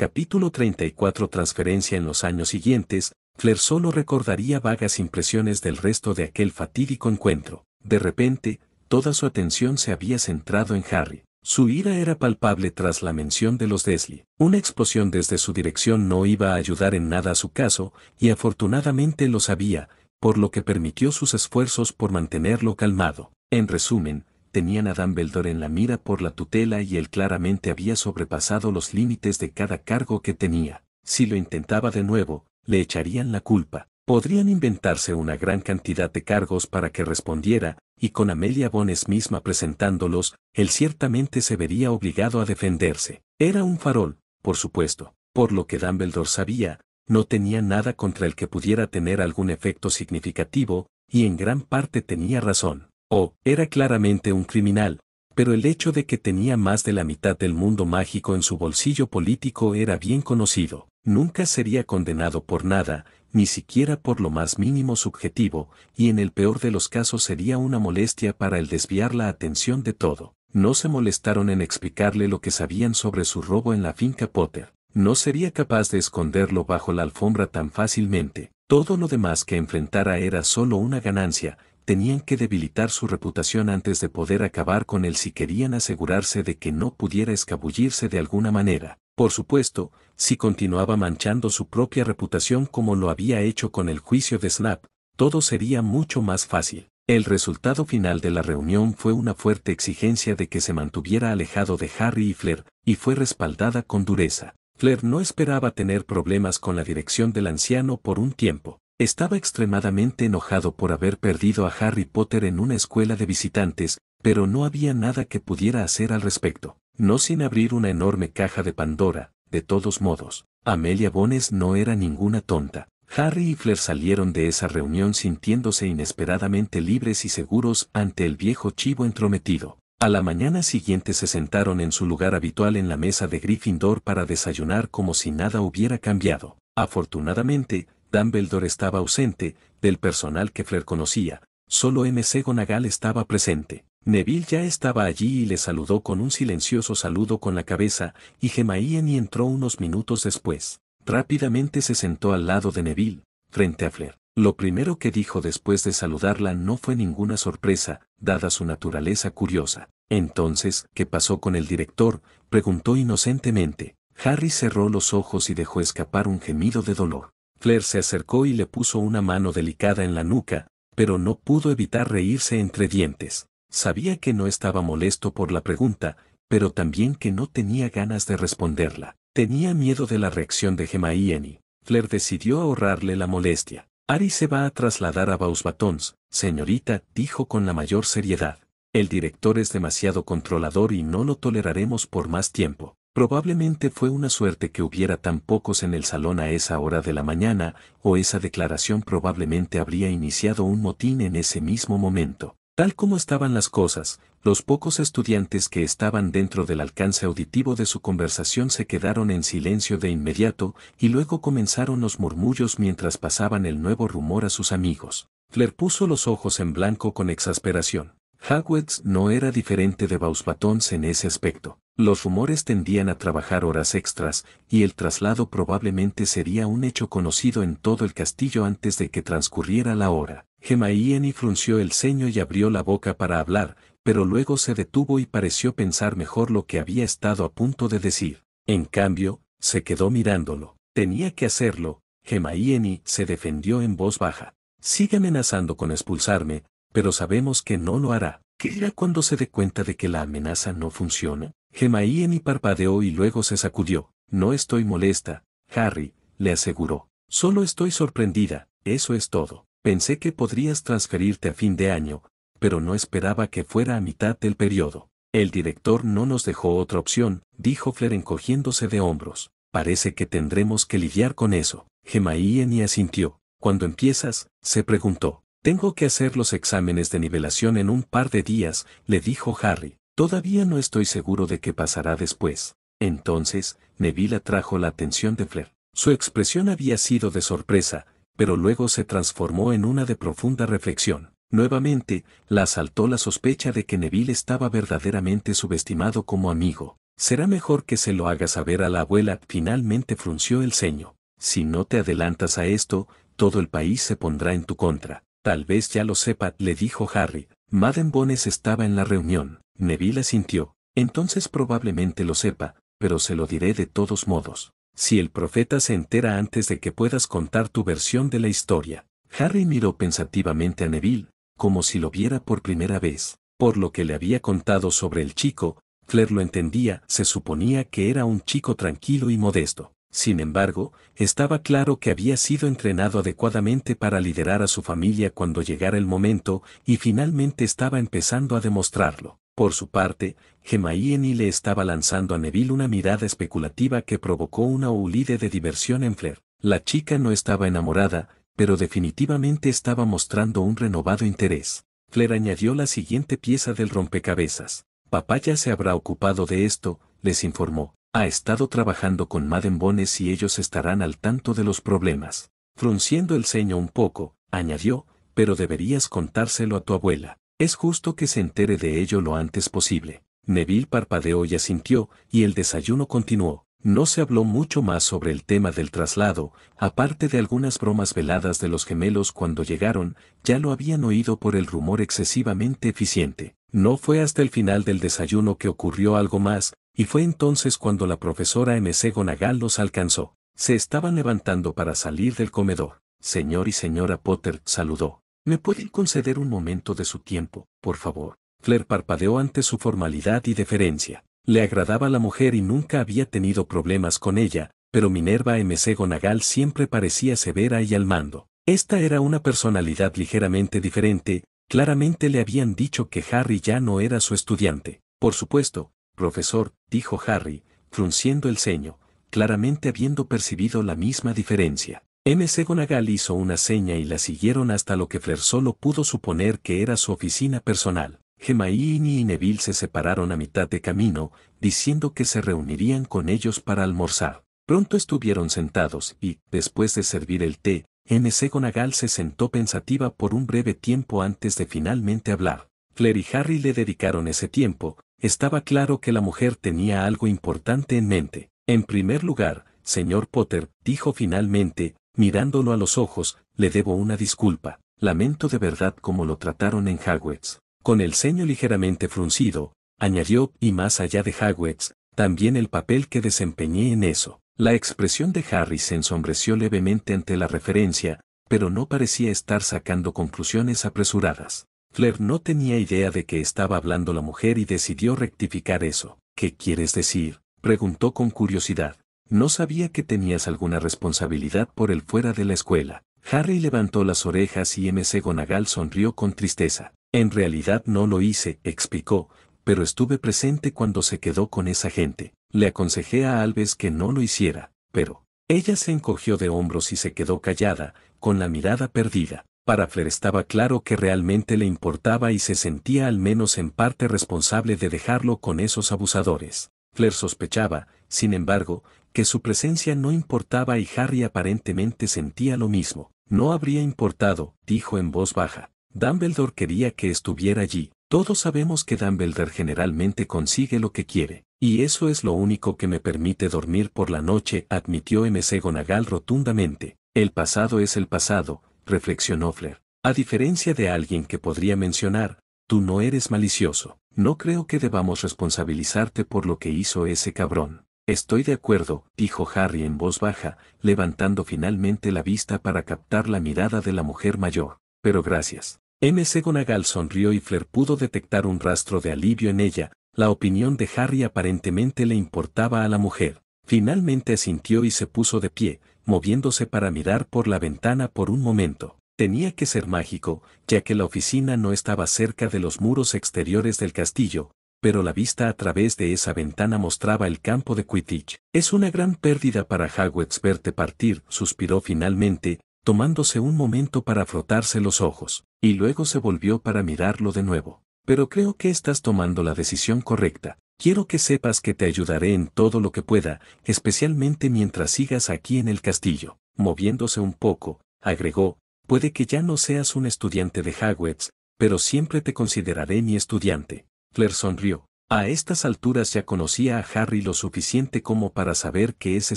capítulo 34 Transferencia en los años siguientes, Flair solo recordaría vagas impresiones del resto de aquel fatídico encuentro. De repente, toda su atención se había centrado en Harry. Su ira era palpable tras la mención de los Desley. Una explosión desde su dirección no iba a ayudar en nada a su caso, y afortunadamente lo sabía, por lo que permitió sus esfuerzos por mantenerlo calmado. En resumen, tenían a Dumbledore en la mira por la tutela y él claramente había sobrepasado los límites de cada cargo que tenía. Si lo intentaba de nuevo, le echarían la culpa. Podrían inventarse una gran cantidad de cargos para que respondiera, y con Amelia Bones misma presentándolos, él ciertamente se vería obligado a defenderse. Era un farol, por supuesto. Por lo que Dumbledore sabía, no tenía nada contra el que pudiera tener algún efecto significativo, y en gran parte tenía razón. Oh, era claramente un criminal, pero el hecho de que tenía más de la mitad del mundo mágico en su bolsillo político era bien conocido. Nunca sería condenado por nada, ni siquiera por lo más mínimo subjetivo, y en el peor de los casos sería una molestia para el desviar la atención de todo. No se molestaron en explicarle lo que sabían sobre su robo en la finca Potter. No sería capaz de esconderlo bajo la alfombra tan fácilmente. Todo lo demás que enfrentara era solo una ganancia, tenían que debilitar su reputación antes de poder acabar con él si querían asegurarse de que no pudiera escabullirse de alguna manera. Por supuesto, si continuaba manchando su propia reputación como lo había hecho con el juicio de Snap, todo sería mucho más fácil. El resultado final de la reunión fue una fuerte exigencia de que se mantuviera alejado de Harry y Flair, y fue respaldada con dureza. Flair no esperaba tener problemas con la dirección del anciano por un tiempo, estaba extremadamente enojado por haber perdido a Harry Potter en una escuela de visitantes, pero no había nada que pudiera hacer al respecto, no sin abrir una enorme caja de Pandora, de todos modos. Amelia Bones no era ninguna tonta. Harry y Flair salieron de esa reunión sintiéndose inesperadamente libres y seguros ante el viejo chivo entrometido. A la mañana siguiente se sentaron en su lugar habitual en la mesa de Gryffindor para desayunar como si nada hubiera cambiado. Afortunadamente, Dumbledore estaba ausente, del personal que Flair conocía, solo MC Gonagal estaba presente. Neville ya estaba allí y le saludó con un silencioso saludo con la cabeza, y y entró unos minutos después. Rápidamente se sentó al lado de Neville, frente a Flair. Lo primero que dijo después de saludarla no fue ninguna sorpresa, dada su naturaleza curiosa. Entonces, ¿qué pasó con el director? preguntó inocentemente. Harry cerró los ojos y dejó escapar un gemido de dolor. Flair se acercó y le puso una mano delicada en la nuca, pero no pudo evitar reírse entre dientes. Sabía que no estaba molesto por la pregunta, pero también que no tenía ganas de responderla. Tenía miedo de la reacción de Gemma y Flair decidió ahorrarle la molestia. Ari se va a trasladar a Bausbatons, señorita, dijo con la mayor seriedad. El director es demasiado controlador y no lo toleraremos por más tiempo. Probablemente fue una suerte que hubiera tan pocos en el salón a esa hora de la mañana, o esa declaración probablemente habría iniciado un motín en ese mismo momento. Tal como estaban las cosas, los pocos estudiantes que estaban dentro del alcance auditivo de su conversación se quedaron en silencio de inmediato, y luego comenzaron los murmullos mientras pasaban el nuevo rumor a sus amigos. Flair puso los ojos en blanco con exasperación. Hagwitz no era diferente de Bausbatons en ese aspecto. Los rumores tendían a trabajar horas extras, y el traslado probablemente sería un hecho conocido en todo el castillo antes de que transcurriera la hora. Gemaíeni frunció el ceño y abrió la boca para hablar, pero luego se detuvo y pareció pensar mejor lo que había estado a punto de decir. En cambio, se quedó mirándolo. Tenía que hacerlo. Gemaieni se defendió en voz baja. Sigue amenazando con expulsarme, pero sabemos que no lo hará. ¿Qué dirá cuando se dé cuenta de que la amenaza no funciona? Gemaíen y parpadeó y luego se sacudió. No estoy molesta, Harry, le aseguró. Solo estoy sorprendida, eso es todo. Pensé que podrías transferirte a fin de año, pero no esperaba que fuera a mitad del periodo. El director no nos dejó otra opción, dijo Flair encogiéndose de hombros. Parece que tendremos que lidiar con eso. Gemaíen y asintió. Cuando empiezas? se preguntó. Tengo que hacer los exámenes de nivelación en un par de días, le dijo Harry. Todavía no estoy seguro de qué pasará después. Entonces, Neville atrajo la atención de Flair. Su expresión había sido de sorpresa, pero luego se transformó en una de profunda reflexión. Nuevamente, la asaltó la sospecha de que Neville estaba verdaderamente subestimado como amigo. Será mejor que se lo hagas saber a la abuela. Finalmente frunció el ceño. Si no te adelantas a esto, todo el país se pondrá en tu contra. Tal vez ya lo sepa, le dijo Harry. Madame Bones estaba en la reunión. Neville sintió. Entonces probablemente lo sepa, pero se lo diré de todos modos. Si el profeta se entera antes de que puedas contar tu versión de la historia. Harry miró pensativamente a Neville, como si lo viera por primera vez. Por lo que le había contado sobre el chico, Flair lo entendía, se suponía que era un chico tranquilo y modesto. Sin embargo, estaba claro que había sido entrenado adecuadamente para liderar a su familia cuando llegara el momento y finalmente estaba empezando a demostrarlo. Por su parte, Gemayeni le estaba lanzando a Neville una mirada especulativa que provocó una ulide de diversión en Flair. La chica no estaba enamorada, pero definitivamente estaba mostrando un renovado interés. Flair añadió la siguiente pieza del rompecabezas. Papá ya se habrá ocupado de esto, les informó. Ha estado trabajando con madembones y ellos estarán al tanto de los problemas. Frunciendo el ceño un poco, añadió, pero deberías contárselo a tu abuela. Es justo que se entere de ello lo antes posible. Neville parpadeó y asintió, y el desayuno continuó. No se habló mucho más sobre el tema del traslado, aparte de algunas bromas veladas de los gemelos cuando llegaron, ya lo habían oído por el rumor excesivamente eficiente. No fue hasta el final del desayuno que ocurrió algo más, y fue entonces cuando la profesora M.C. Gonagal los alcanzó. Se estaban levantando para salir del comedor. Señor y señora Potter, saludó. ¿Me pueden conceder un momento de su tiempo, por favor? Flair parpadeó ante su formalidad y deferencia. Le agradaba la mujer y nunca había tenido problemas con ella, pero Minerva M.C. Gonagal siempre parecía severa y al mando. Esta era una personalidad ligeramente diferente, claramente le habían dicho que Harry ya no era su estudiante. Por supuesto, profesor, dijo Harry, frunciendo el ceño, claramente habiendo percibido la misma diferencia. M. Gonagal hizo una seña y la siguieron hasta lo que Flair solo pudo suponer que era su oficina personal. Gemaini y Neville se separaron a mitad de camino, diciendo que se reunirían con ellos para almorzar. Pronto estuvieron sentados y, después de servir el té, M. Gonagal se sentó pensativa por un breve tiempo antes de finalmente hablar. Flair y Harry le dedicaron ese tiempo, estaba claro que la mujer tenía algo importante en mente. En primer lugar, señor Potter, dijo finalmente, mirándolo a los ojos, le debo una disculpa. Lamento de verdad como lo trataron en Hagwitz. Con el ceño ligeramente fruncido, añadió, y más allá de Hagwitz, también el papel que desempeñé en eso. La expresión de Harry se ensombreció levemente ante la referencia, pero no parecía estar sacando conclusiones apresuradas. Flair no tenía idea de que estaba hablando la mujer y decidió rectificar eso. ¿Qué quieres decir? preguntó con curiosidad. No sabía que tenías alguna responsabilidad por el fuera de la escuela. Harry levantó las orejas y MC Gonagal sonrió con tristeza. En realidad no lo hice, explicó, pero estuve presente cuando se quedó con esa gente. Le aconsejé a Alves que no lo hiciera, pero ella se encogió de hombros y se quedó callada, con la mirada perdida para Flair estaba claro que realmente le importaba y se sentía al menos en parte responsable de dejarlo con esos abusadores. Flair sospechaba, sin embargo, que su presencia no importaba y Harry aparentemente sentía lo mismo. No habría importado, dijo en voz baja. Dumbledore quería que estuviera allí. Todos sabemos que Dumbledore generalmente consigue lo que quiere, y eso es lo único que me permite dormir por la noche, admitió M. C. Gonagal rotundamente. El pasado es el pasado, reflexionó Flair. A diferencia de alguien que podría mencionar, tú no eres malicioso. No creo que debamos responsabilizarte por lo que hizo ese cabrón. Estoy de acuerdo, dijo Harry en voz baja, levantando finalmente la vista para captar la mirada de la mujer mayor. Pero gracias. M.C. Gonagall sonrió y Flair pudo detectar un rastro de alivio en ella, la opinión de Harry aparentemente le importaba a la mujer. Finalmente asintió y se puso de pie, moviéndose para mirar por la ventana por un momento. Tenía que ser mágico, ya que la oficina no estaba cerca de los muros exteriores del castillo, pero la vista a través de esa ventana mostraba el campo de Quidditch. Es una gran pérdida para Hagwitz verte partir, suspiró finalmente, tomándose un momento para frotarse los ojos, y luego se volvió para mirarlo de nuevo. Pero creo que estás tomando la decisión correcta. Quiero que sepas que te ayudaré en todo lo que pueda, especialmente mientras sigas aquí en el castillo. Moviéndose un poco, agregó, puede que ya no seas un estudiante de Hagwitz, pero siempre te consideraré mi estudiante. Flair sonrió. A estas alturas ya conocía a Harry lo suficiente como para saber que ese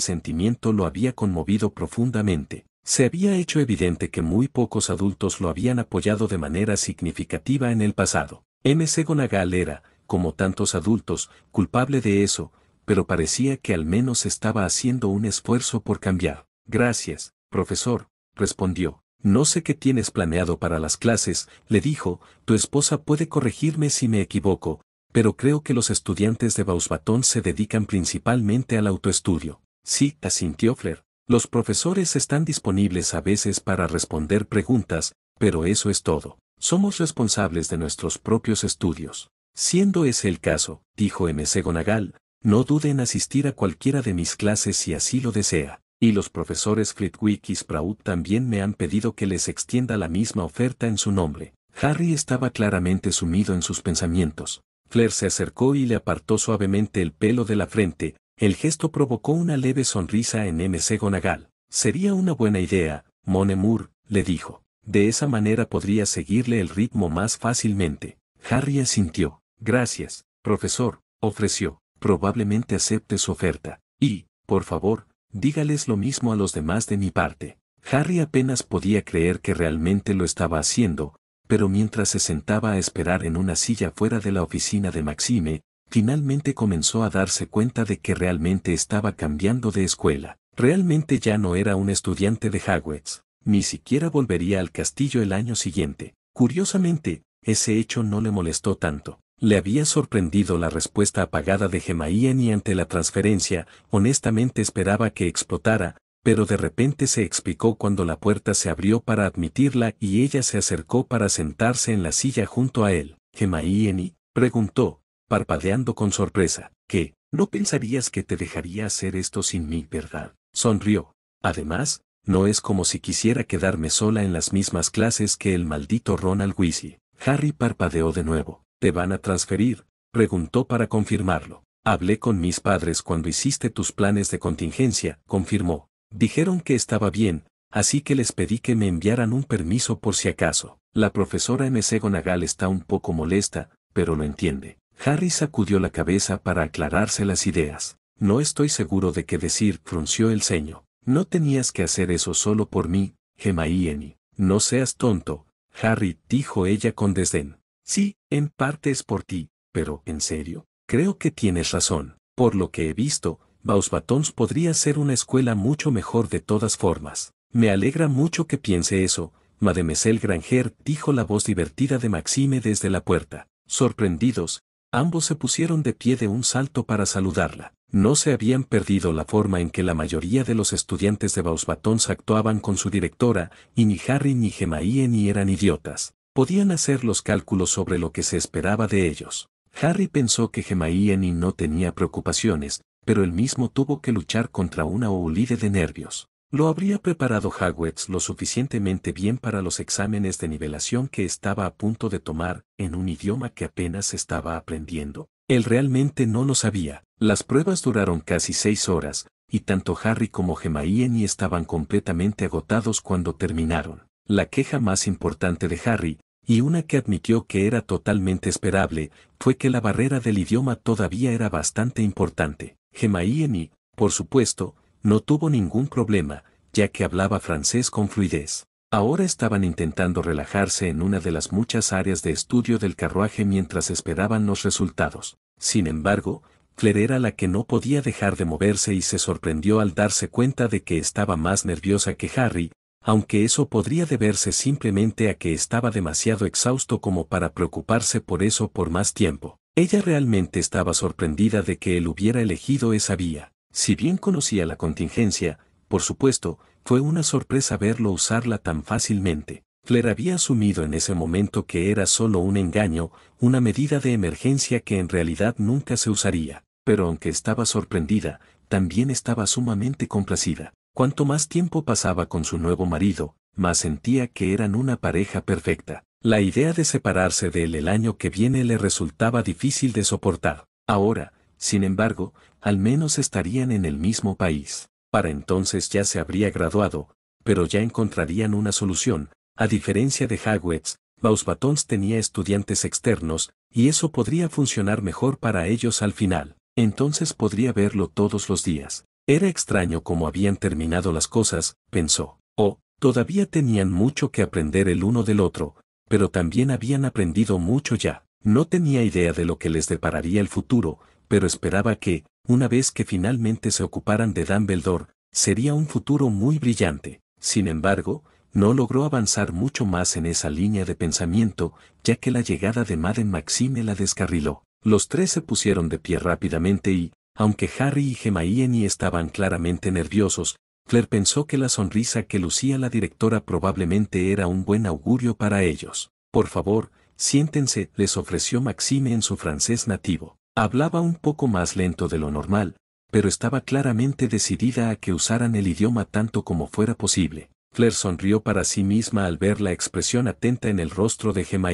sentimiento lo había conmovido profundamente. Se había hecho evidente que muy pocos adultos lo habían apoyado de manera significativa en el pasado. MC Gonagal era, como tantos adultos, culpable de eso, pero parecía que al menos estaba haciendo un esfuerzo por cambiar. Gracias, profesor, respondió. No sé qué tienes planeado para las clases, le dijo, tu esposa puede corregirme si me equivoco, pero creo que los estudiantes de Bausbatón se dedican principalmente al autoestudio. Sí, asintió Fler. Los profesores están disponibles a veces para responder preguntas, pero eso es todo somos responsables de nuestros propios estudios. Siendo ese el caso, dijo M.C. Gonagal, no dude en asistir a cualquiera de mis clases si así lo desea, y los profesores Fritwick y Sprout también me han pedido que les extienda la misma oferta en su nombre. Harry estaba claramente sumido en sus pensamientos. Flair se acercó y le apartó suavemente el pelo de la frente, el gesto provocó una leve sonrisa en M.C. Gonagal. Sería una buena idea, Monemur, le dijo. De esa manera podría seguirle el ritmo más fácilmente. Harry asintió. Gracias, profesor, ofreció. Probablemente acepte su oferta. Y, por favor, dígales lo mismo a los demás de mi parte. Harry apenas podía creer que realmente lo estaba haciendo, pero mientras se sentaba a esperar en una silla fuera de la oficina de Maxime, finalmente comenzó a darse cuenta de que realmente estaba cambiando de escuela. Realmente ya no era un estudiante de Hogwarts, ni siquiera volvería al castillo el año siguiente. Curiosamente, ese hecho no le molestó tanto. Le había sorprendido la respuesta apagada de Gemaían ante la transferencia, honestamente esperaba que explotara, pero de repente se explicó cuando la puerta se abrió para admitirla y ella se acercó para sentarse en la silla junto a él. y preguntó, parpadeando con sorpresa, ¿qué? ¿No pensarías que te dejaría hacer esto sin mí, verdad? Sonrió. Además, no es como si quisiera quedarme sola en las mismas clases que el maldito Ronald Weasley. Harry parpadeó de nuevo. ¿Te van a transferir? Preguntó para confirmarlo. Hablé con mis padres cuando hiciste tus planes de contingencia, confirmó. Dijeron que estaba bien, así que les pedí que me enviaran un permiso por si acaso. La profesora M.C. Gonagal está un poco molesta, pero lo entiende. Harry sacudió la cabeza para aclararse las ideas. No estoy seguro de qué decir, frunció el ceño. No tenías que hacer eso solo por mí, Gemaíeni. No seas tonto, Harry, dijo ella con desdén. Sí, en parte es por ti, pero, en serio, creo que tienes razón. Por lo que he visto, Bausbatons podría ser una escuela mucho mejor de todas formas. Me alegra mucho que piense eso, Mademoiselle Granger, dijo la voz divertida de Maxime desde la puerta. Sorprendidos, Ambos se pusieron de pie de un salto para saludarla. No se habían perdido la forma en que la mayoría de los estudiantes de Bausbatons actuaban con su directora, y ni Harry ni Gemaíen eran idiotas. Podían hacer los cálculos sobre lo que se esperaba de ellos. Harry pensó que Gemaíe no tenía preocupaciones, pero él mismo tuvo que luchar contra una oulide de nervios. Lo habría preparado Hagwitz lo suficientemente bien para los exámenes de nivelación que estaba a punto de tomar, en un idioma que apenas estaba aprendiendo. Él realmente no lo sabía. Las pruebas duraron casi seis horas, y tanto Harry como Gemaíeni estaban completamente agotados cuando terminaron. La queja más importante de Harry, y una que admitió que era totalmente esperable, fue que la barrera del idioma todavía era bastante importante. Gemaíeni, por supuesto, no tuvo ningún problema, ya que hablaba francés con fluidez. Ahora estaban intentando relajarse en una de las muchas áreas de estudio del carruaje mientras esperaban los resultados. Sin embargo, Claire era la que no podía dejar de moverse y se sorprendió al darse cuenta de que estaba más nerviosa que Harry, aunque eso podría deberse simplemente a que estaba demasiado exhausto como para preocuparse por eso por más tiempo. Ella realmente estaba sorprendida de que él hubiera elegido esa vía. Si bien conocía la contingencia, por supuesto, fue una sorpresa verlo usarla tan fácilmente. Flair había asumido en ese momento que era solo un engaño, una medida de emergencia que en realidad nunca se usaría. Pero aunque estaba sorprendida, también estaba sumamente complacida. Cuanto más tiempo pasaba con su nuevo marido, más sentía que eran una pareja perfecta. La idea de separarse de él el año que viene le resultaba difícil de soportar. Ahora, sin embargo, al menos estarían en el mismo país. Para entonces ya se habría graduado, pero ya encontrarían una solución. A diferencia de Hagwitz, Bausbatons tenía estudiantes externos, y eso podría funcionar mejor para ellos al final. Entonces podría verlo todos los días. Era extraño cómo habían terminado las cosas, pensó. Oh, todavía tenían mucho que aprender el uno del otro, pero también habían aprendido mucho ya. No tenía idea de lo que les depararía el futuro, pero esperaba que, una vez que finalmente se ocuparan de Dumbledore, sería un futuro muy brillante. Sin embargo, no logró avanzar mucho más en esa línea de pensamiento, ya que la llegada de Madden Maxime la descarriló. Los tres se pusieron de pie rápidamente y, aunque Harry y Gemma estaban claramente nerviosos, Claire pensó que la sonrisa que lucía la directora probablemente era un buen augurio para ellos. Por favor, siéntense, les ofreció Maxime en su francés nativo. Hablaba un poco más lento de lo normal, pero estaba claramente decidida a que usaran el idioma tanto como fuera posible. Flair sonrió para sí misma al ver la expresión atenta en el rostro de Gemma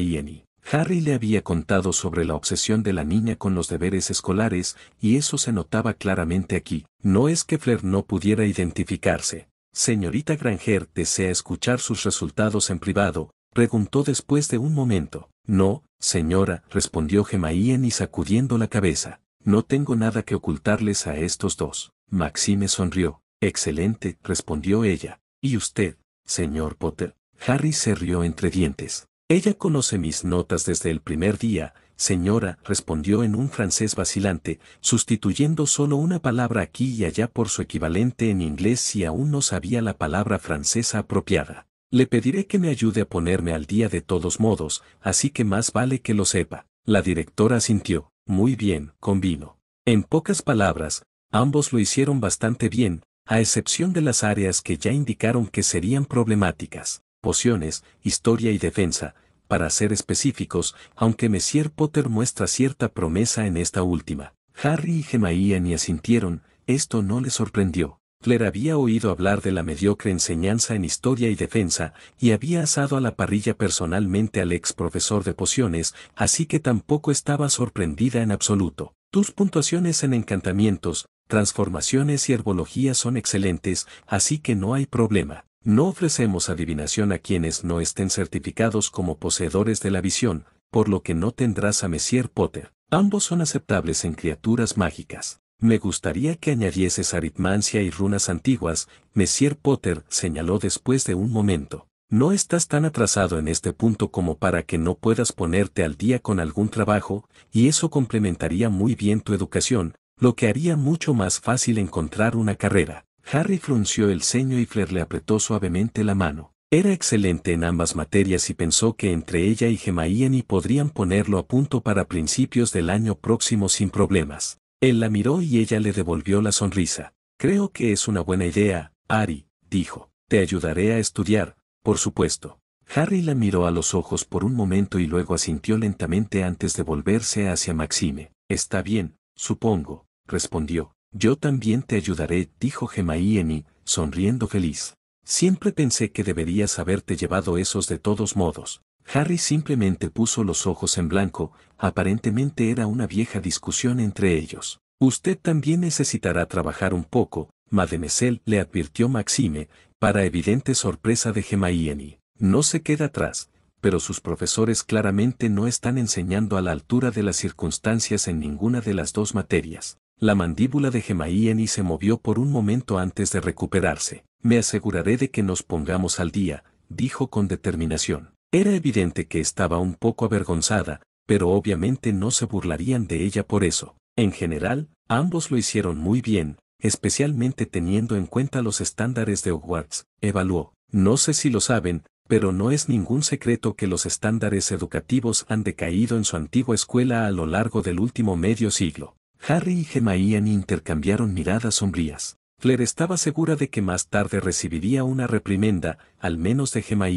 Harry le había contado sobre la obsesión de la niña con los deberes escolares, y eso se notaba claramente aquí. No es que Flair no pudiera identificarse. Señorita Granger desea escuchar sus resultados en privado, preguntó después de un momento. No, Señora, respondió Gemaíen y sacudiendo la cabeza, no tengo nada que ocultarles a estos dos. Maxime sonrió. Excelente, respondió ella. ¿Y usted, señor Potter? Harry se rió entre dientes. Ella conoce mis notas desde el primer día, señora, respondió en un francés vacilante, sustituyendo solo una palabra aquí y allá por su equivalente en inglés si aún no sabía la palabra francesa apropiada. Le pediré que me ayude a ponerme al día de todos modos, así que más vale que lo sepa. La directora asintió. Muy bien, convino. En pocas palabras, ambos lo hicieron bastante bien, a excepción de las áreas que ya indicaron que serían problemáticas, pociones, historia y defensa, para ser específicos, aunque Messier Potter muestra cierta promesa en esta última. Harry y Hermione asintieron, esto no le sorprendió. Flair había oído hablar de la mediocre enseñanza en historia y defensa, y había asado a la parrilla personalmente al ex profesor de pociones, así que tampoco estaba sorprendida en absoluto. Tus puntuaciones en encantamientos, transformaciones y herbología son excelentes, así que no hay problema. No ofrecemos adivinación a quienes no estén certificados como poseedores de la visión, por lo que no tendrás a Messier Potter. Ambos son aceptables en criaturas mágicas. Me gustaría que añadieses aritmancia y runas antiguas, Messier Potter señaló después de un momento. No estás tan atrasado en este punto como para que no puedas ponerte al día con algún trabajo, y eso complementaría muy bien tu educación, lo que haría mucho más fácil encontrar una carrera. Harry frunció el ceño y Flair le apretó suavemente la mano. Era excelente en ambas materias y pensó que entre ella y y podrían ponerlo a punto para principios del año próximo sin problemas. Él la miró y ella le devolvió la sonrisa. Creo que es una buena idea, Ari, dijo. Te ayudaré a estudiar, por supuesto. Harry la miró a los ojos por un momento y luego asintió lentamente antes de volverse hacia Maxime. Está bien, supongo, respondió. Yo también te ayudaré, dijo Emi, sonriendo feliz. Siempre pensé que deberías haberte llevado esos de todos modos. Harry simplemente puso los ojos en blanco, aparentemente era una vieja discusión entre ellos. Usted también necesitará trabajar un poco, Mademoiselle le advirtió Maxime, para evidente sorpresa de jemaïeni No se queda atrás, pero sus profesores claramente no están enseñando a la altura de las circunstancias en ninguna de las dos materias. La mandíbula de jemaïeni se movió por un momento antes de recuperarse. Me aseguraré de que nos pongamos al día, dijo con determinación. Era evidente que estaba un poco avergonzada, pero obviamente no se burlarían de ella por eso. En general, ambos lo hicieron muy bien, especialmente teniendo en cuenta los estándares de Hogwarts, evaluó. No sé si lo saben, pero no es ningún secreto que los estándares educativos han decaído en su antigua escuela a lo largo del último medio siglo. Harry y Gemma intercambiaron miradas sombrías. Flair estaba segura de que más tarde recibiría una reprimenda, al menos de Gemma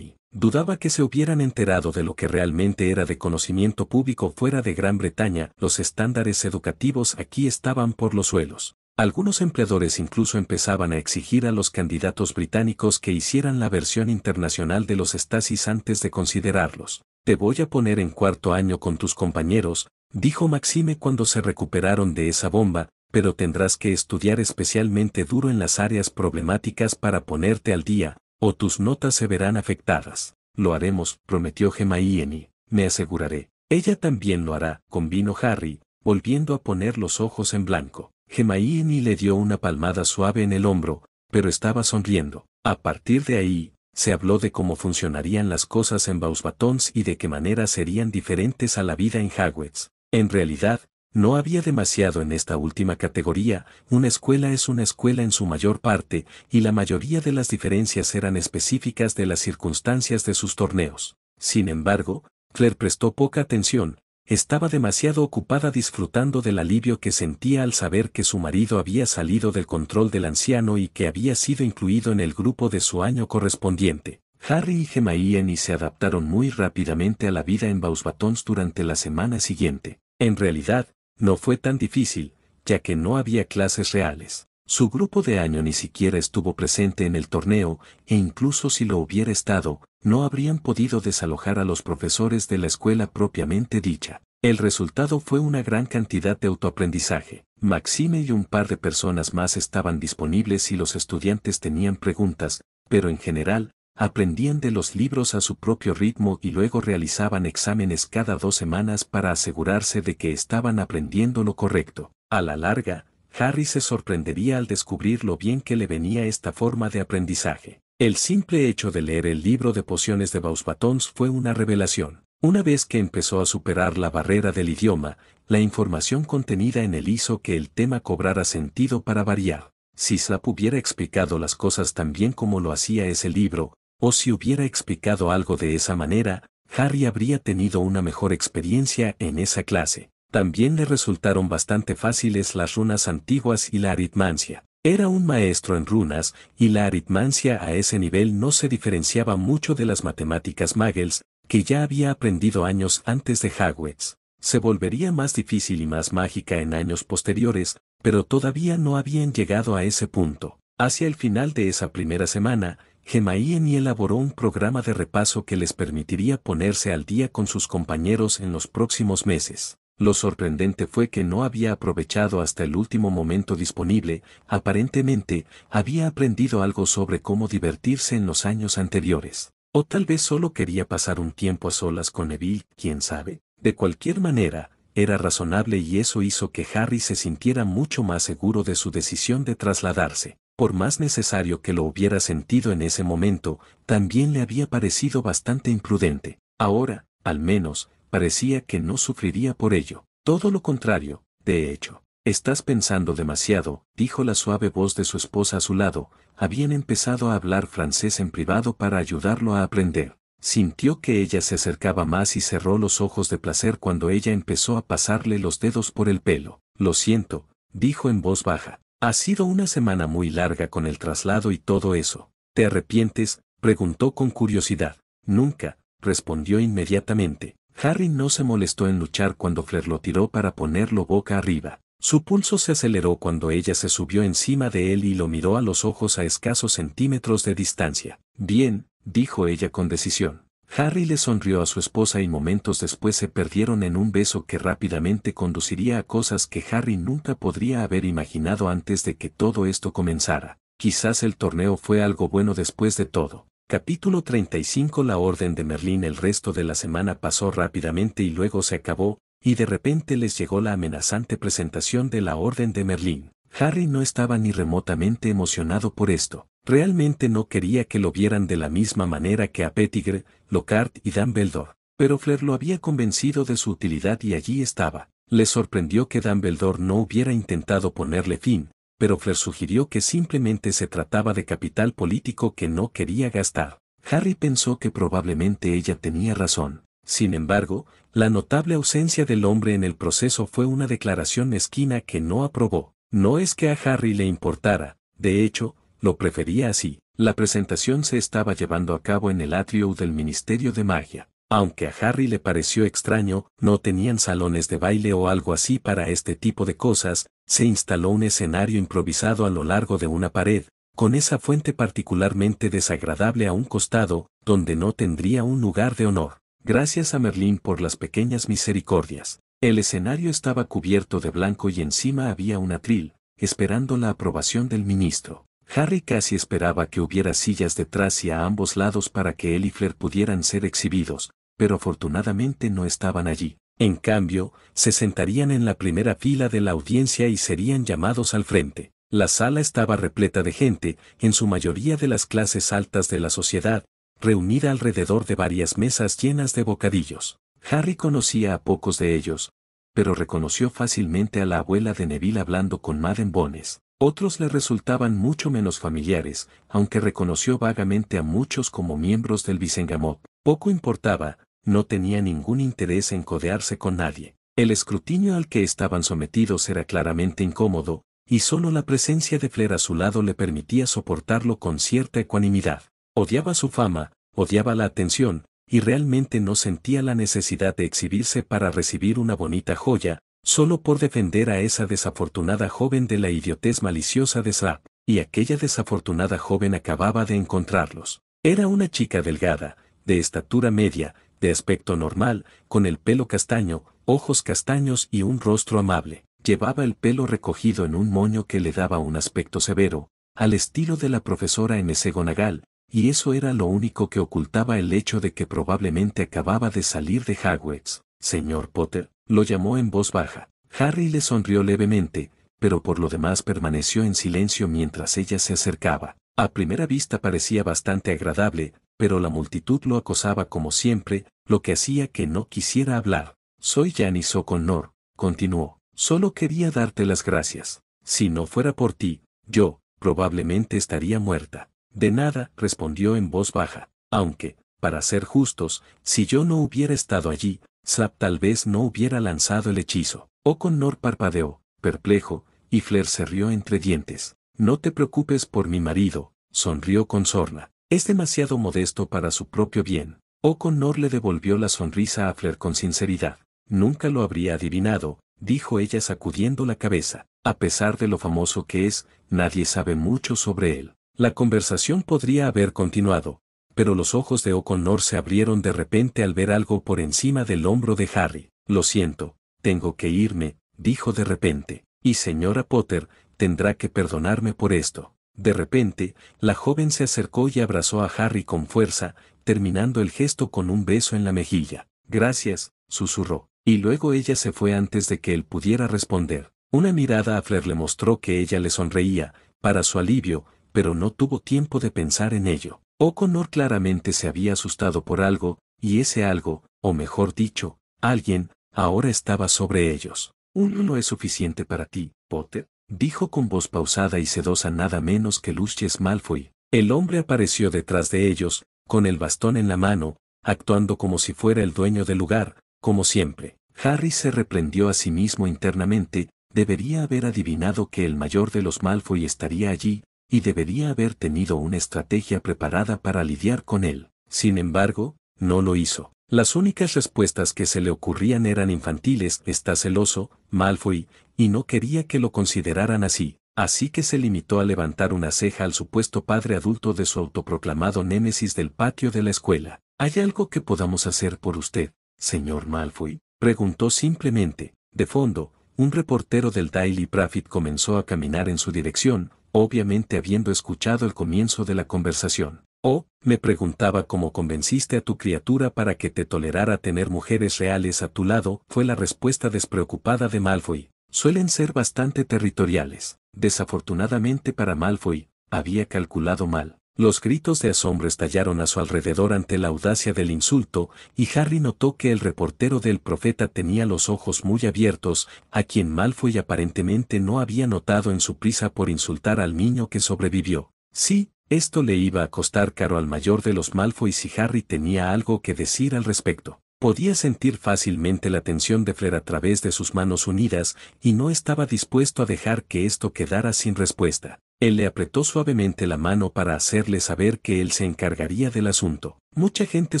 Dudaba que se hubieran enterado de lo que realmente era de conocimiento público fuera de Gran Bretaña, los estándares educativos aquí estaban por los suelos. Algunos empleadores incluso empezaban a exigir a los candidatos británicos que hicieran la versión internacional de los Stasis antes de considerarlos. Te voy a poner en cuarto año con tus compañeros, dijo Maxime cuando se recuperaron de esa bomba, pero tendrás que estudiar especialmente duro en las áreas problemáticas para ponerte al día, o tus notas se verán afectadas. Lo haremos, prometió Gemaíeni. Me aseguraré. Ella también lo hará, convino Harry, volviendo a poner los ojos en blanco. Gemaíeni le dio una palmada suave en el hombro, pero estaba sonriendo. A partir de ahí, se habló de cómo funcionarían las cosas en Bausbatons y de qué manera serían diferentes a la vida en Hagwitz. En realidad, no había demasiado en esta última categoría, una escuela es una escuela en su mayor parte, y la mayoría de las diferencias eran específicas de las circunstancias de sus torneos. Sin embargo, Claire prestó poca atención, estaba demasiado ocupada disfrutando del alivio que sentía al saber que su marido había salido del control del anciano y que había sido incluido en el grupo de su año correspondiente. Harry y Gemma y se adaptaron muy rápidamente a la vida en Bausbatons durante la semana siguiente. En realidad, no fue tan difícil, ya que no había clases reales. Su grupo de año ni siquiera estuvo presente en el torneo, e incluso si lo hubiera estado, no habrían podido desalojar a los profesores de la escuela propiamente dicha. El resultado fue una gran cantidad de autoaprendizaje. Maxime y un par de personas más estaban disponibles si los estudiantes tenían preguntas, pero en general, aprendían de los libros a su propio ritmo y luego realizaban exámenes cada dos semanas para asegurarse de que estaban aprendiendo lo correcto. A la larga, Harry se sorprendería al descubrir lo bien que le venía esta forma de aprendizaje. El simple hecho de leer el libro de pociones de Bausbatons fue una revelación. Una vez que empezó a superar la barrera del idioma, la información contenida en él hizo que el tema cobrara sentido para variar. Si Slap hubiera explicado las cosas tan bien como lo hacía ese libro, o si hubiera explicado algo de esa manera, Harry habría tenido una mejor experiencia en esa clase. También le resultaron bastante fáciles las runas antiguas y la aritmancia. Era un maestro en runas, y la aritmancia a ese nivel no se diferenciaba mucho de las matemáticas Muggles, que ya había aprendido años antes de Hagwitz. Se volvería más difícil y más mágica en años posteriores, pero todavía no habían llegado a ese punto. Hacia el final de esa primera semana, Gemaien y elaboró un programa de repaso que les permitiría ponerse al día con sus compañeros en los próximos meses. Lo sorprendente fue que no había aprovechado hasta el último momento disponible, aparentemente, había aprendido algo sobre cómo divertirse en los años anteriores. O tal vez solo quería pasar un tiempo a solas con Neville, quién sabe. De cualquier manera, era razonable y eso hizo que Harry se sintiera mucho más seguro de su decisión de trasladarse por más necesario que lo hubiera sentido en ese momento, también le había parecido bastante imprudente. Ahora, al menos, parecía que no sufriría por ello. Todo lo contrario, de hecho. Estás pensando demasiado, dijo la suave voz de su esposa a su lado, habían empezado a hablar francés en privado para ayudarlo a aprender. Sintió que ella se acercaba más y cerró los ojos de placer cuando ella empezó a pasarle los dedos por el pelo. Lo siento, dijo en voz baja. Ha sido una semana muy larga con el traslado y todo eso. ¿Te arrepientes? preguntó con curiosidad. Nunca, respondió inmediatamente. Harry no se molestó en luchar cuando Fleur lo tiró para ponerlo boca arriba. Su pulso se aceleró cuando ella se subió encima de él y lo miró a los ojos a escasos centímetros de distancia. Bien, dijo ella con decisión. Harry le sonrió a su esposa y momentos después se perdieron en un beso que rápidamente conduciría a cosas que Harry nunca podría haber imaginado antes de que todo esto comenzara. Quizás el torneo fue algo bueno después de todo. Capítulo 35 La Orden de Merlín El resto de la semana pasó rápidamente y luego se acabó, y de repente les llegó la amenazante presentación de la Orden de Merlín. Harry no estaba ni remotamente emocionado por esto. Realmente no quería que lo vieran de la misma manera que a Pettigrew, Lockhart y Dumbledore. Pero Flair lo había convencido de su utilidad y allí estaba. Le sorprendió que Dumbledore no hubiera intentado ponerle fin, pero Flair sugirió que simplemente se trataba de capital político que no quería gastar. Harry pensó que probablemente ella tenía razón. Sin embargo, la notable ausencia del hombre en el proceso fue una declaración mezquina que no aprobó. No es que a Harry le importara, de hecho, lo prefería así. La presentación se estaba llevando a cabo en el atrio del Ministerio de Magia. Aunque a Harry le pareció extraño, no tenían salones de baile o algo así para este tipo de cosas, se instaló un escenario improvisado a lo largo de una pared, con esa fuente particularmente desagradable a un costado, donde no tendría un lugar de honor. Gracias a Merlín por las pequeñas misericordias. El escenario estaba cubierto de blanco y encima había un atril, esperando la aprobación del ministro. Harry casi esperaba que hubiera sillas detrás y a ambos lados para que él y Flair pudieran ser exhibidos, pero afortunadamente no estaban allí. En cambio, se sentarían en la primera fila de la audiencia y serían llamados al frente. La sala estaba repleta de gente, en su mayoría de las clases altas de la sociedad, reunida alrededor de varias mesas llenas de bocadillos. Harry conocía a pocos de ellos, pero reconoció fácilmente a la abuela de Neville hablando con Madden Bones. Otros le resultaban mucho menos familiares, aunque reconoció vagamente a muchos como miembros del Vicengamot. Poco importaba, no tenía ningún interés en codearse con nadie. El escrutinio al que estaban sometidos era claramente incómodo, y solo la presencia de Flair a su lado le permitía soportarlo con cierta ecuanimidad. Odiaba su fama, odiaba la atención, y realmente no sentía la necesidad de exhibirse para recibir una bonita joya, solo por defender a esa desafortunada joven de la idiotez maliciosa de Srap, y aquella desafortunada joven acababa de encontrarlos. Era una chica delgada, de estatura media, de aspecto normal, con el pelo castaño, ojos castaños y un rostro amable. Llevaba el pelo recogido en un moño que le daba un aspecto severo, al estilo de la profesora M. Gonagal, y eso era lo único que ocultaba el hecho de que probablemente acababa de salir de Hogwarts. Señor Potter, lo llamó en voz baja. Harry le sonrió levemente, pero por lo demás permaneció en silencio mientras ella se acercaba. A primera vista parecía bastante agradable, pero la multitud lo acosaba como siempre, lo que hacía que no quisiera hablar. Soy Janis O'Connor, continuó. Solo quería darte las gracias. Si no fuera por ti, yo, probablemente estaría muerta. De nada, respondió en voz baja. Aunque, para ser justos, si yo no hubiera estado allí, Zap tal vez no hubiera lanzado el hechizo. Oconor parpadeó, perplejo, y Flair se rió entre dientes. No te preocupes por mi marido, sonrió con sorna. Es demasiado modesto para su propio bien. Oconor le devolvió la sonrisa a Flair con sinceridad. Nunca lo habría adivinado, dijo ella sacudiendo la cabeza. A pesar de lo famoso que es, nadie sabe mucho sobre él. La conversación podría haber continuado, pero los ojos de O'Connor se abrieron de repente al ver algo por encima del hombro de Harry. Lo siento, tengo que irme, dijo de repente. Y señora Potter, tendrá que perdonarme por esto. De repente, la joven se acercó y abrazó a Harry con fuerza, terminando el gesto con un beso en la mejilla. Gracias, susurró. Y luego ella se fue antes de que él pudiera responder. Una mirada a Flair le mostró que ella le sonreía, para su alivio, pero no tuvo tiempo de pensar en ello. O'Connor claramente se había asustado por algo, y ese algo, o mejor dicho, alguien, ahora estaba sobre ellos. Uno no es suficiente para ti, Potter, dijo con voz pausada y sedosa nada menos que Lucius Malfoy. El hombre apareció detrás de ellos, con el bastón en la mano, actuando como si fuera el dueño del lugar, como siempre. Harry se reprendió a sí mismo internamente, debería haber adivinado que el mayor de los Malfoy estaría allí, y debería haber tenido una estrategia preparada para lidiar con él. Sin embargo, no lo hizo. Las únicas respuestas que se le ocurrían eran infantiles, está celoso, Malfoy, y no quería que lo consideraran así, así que se limitó a levantar una ceja al supuesto padre adulto de su autoproclamado némesis del patio de la escuela. ¿Hay algo que podamos hacer por usted, señor Malfoy? Preguntó simplemente. De fondo, un reportero del Daily Profit comenzó a caminar en su dirección, obviamente habiendo escuchado el comienzo de la conversación. Oh, me preguntaba cómo convenciste a tu criatura para que te tolerara tener mujeres reales a tu lado, fue la respuesta despreocupada de Malfoy. Suelen ser bastante territoriales. Desafortunadamente para Malfoy, había calculado mal. Los gritos de asombro estallaron a su alrededor ante la audacia del insulto, y Harry notó que el reportero del profeta tenía los ojos muy abiertos, a quien Malfoy aparentemente no había notado en su prisa por insultar al niño que sobrevivió. Sí, esto le iba a costar caro al mayor de los Malfoy si Harry tenía algo que decir al respecto. Podía sentir fácilmente la tensión de Fred a través de sus manos unidas, y no estaba dispuesto a dejar que esto quedara sin respuesta. Él le apretó suavemente la mano para hacerle saber que él se encargaría del asunto. Mucha gente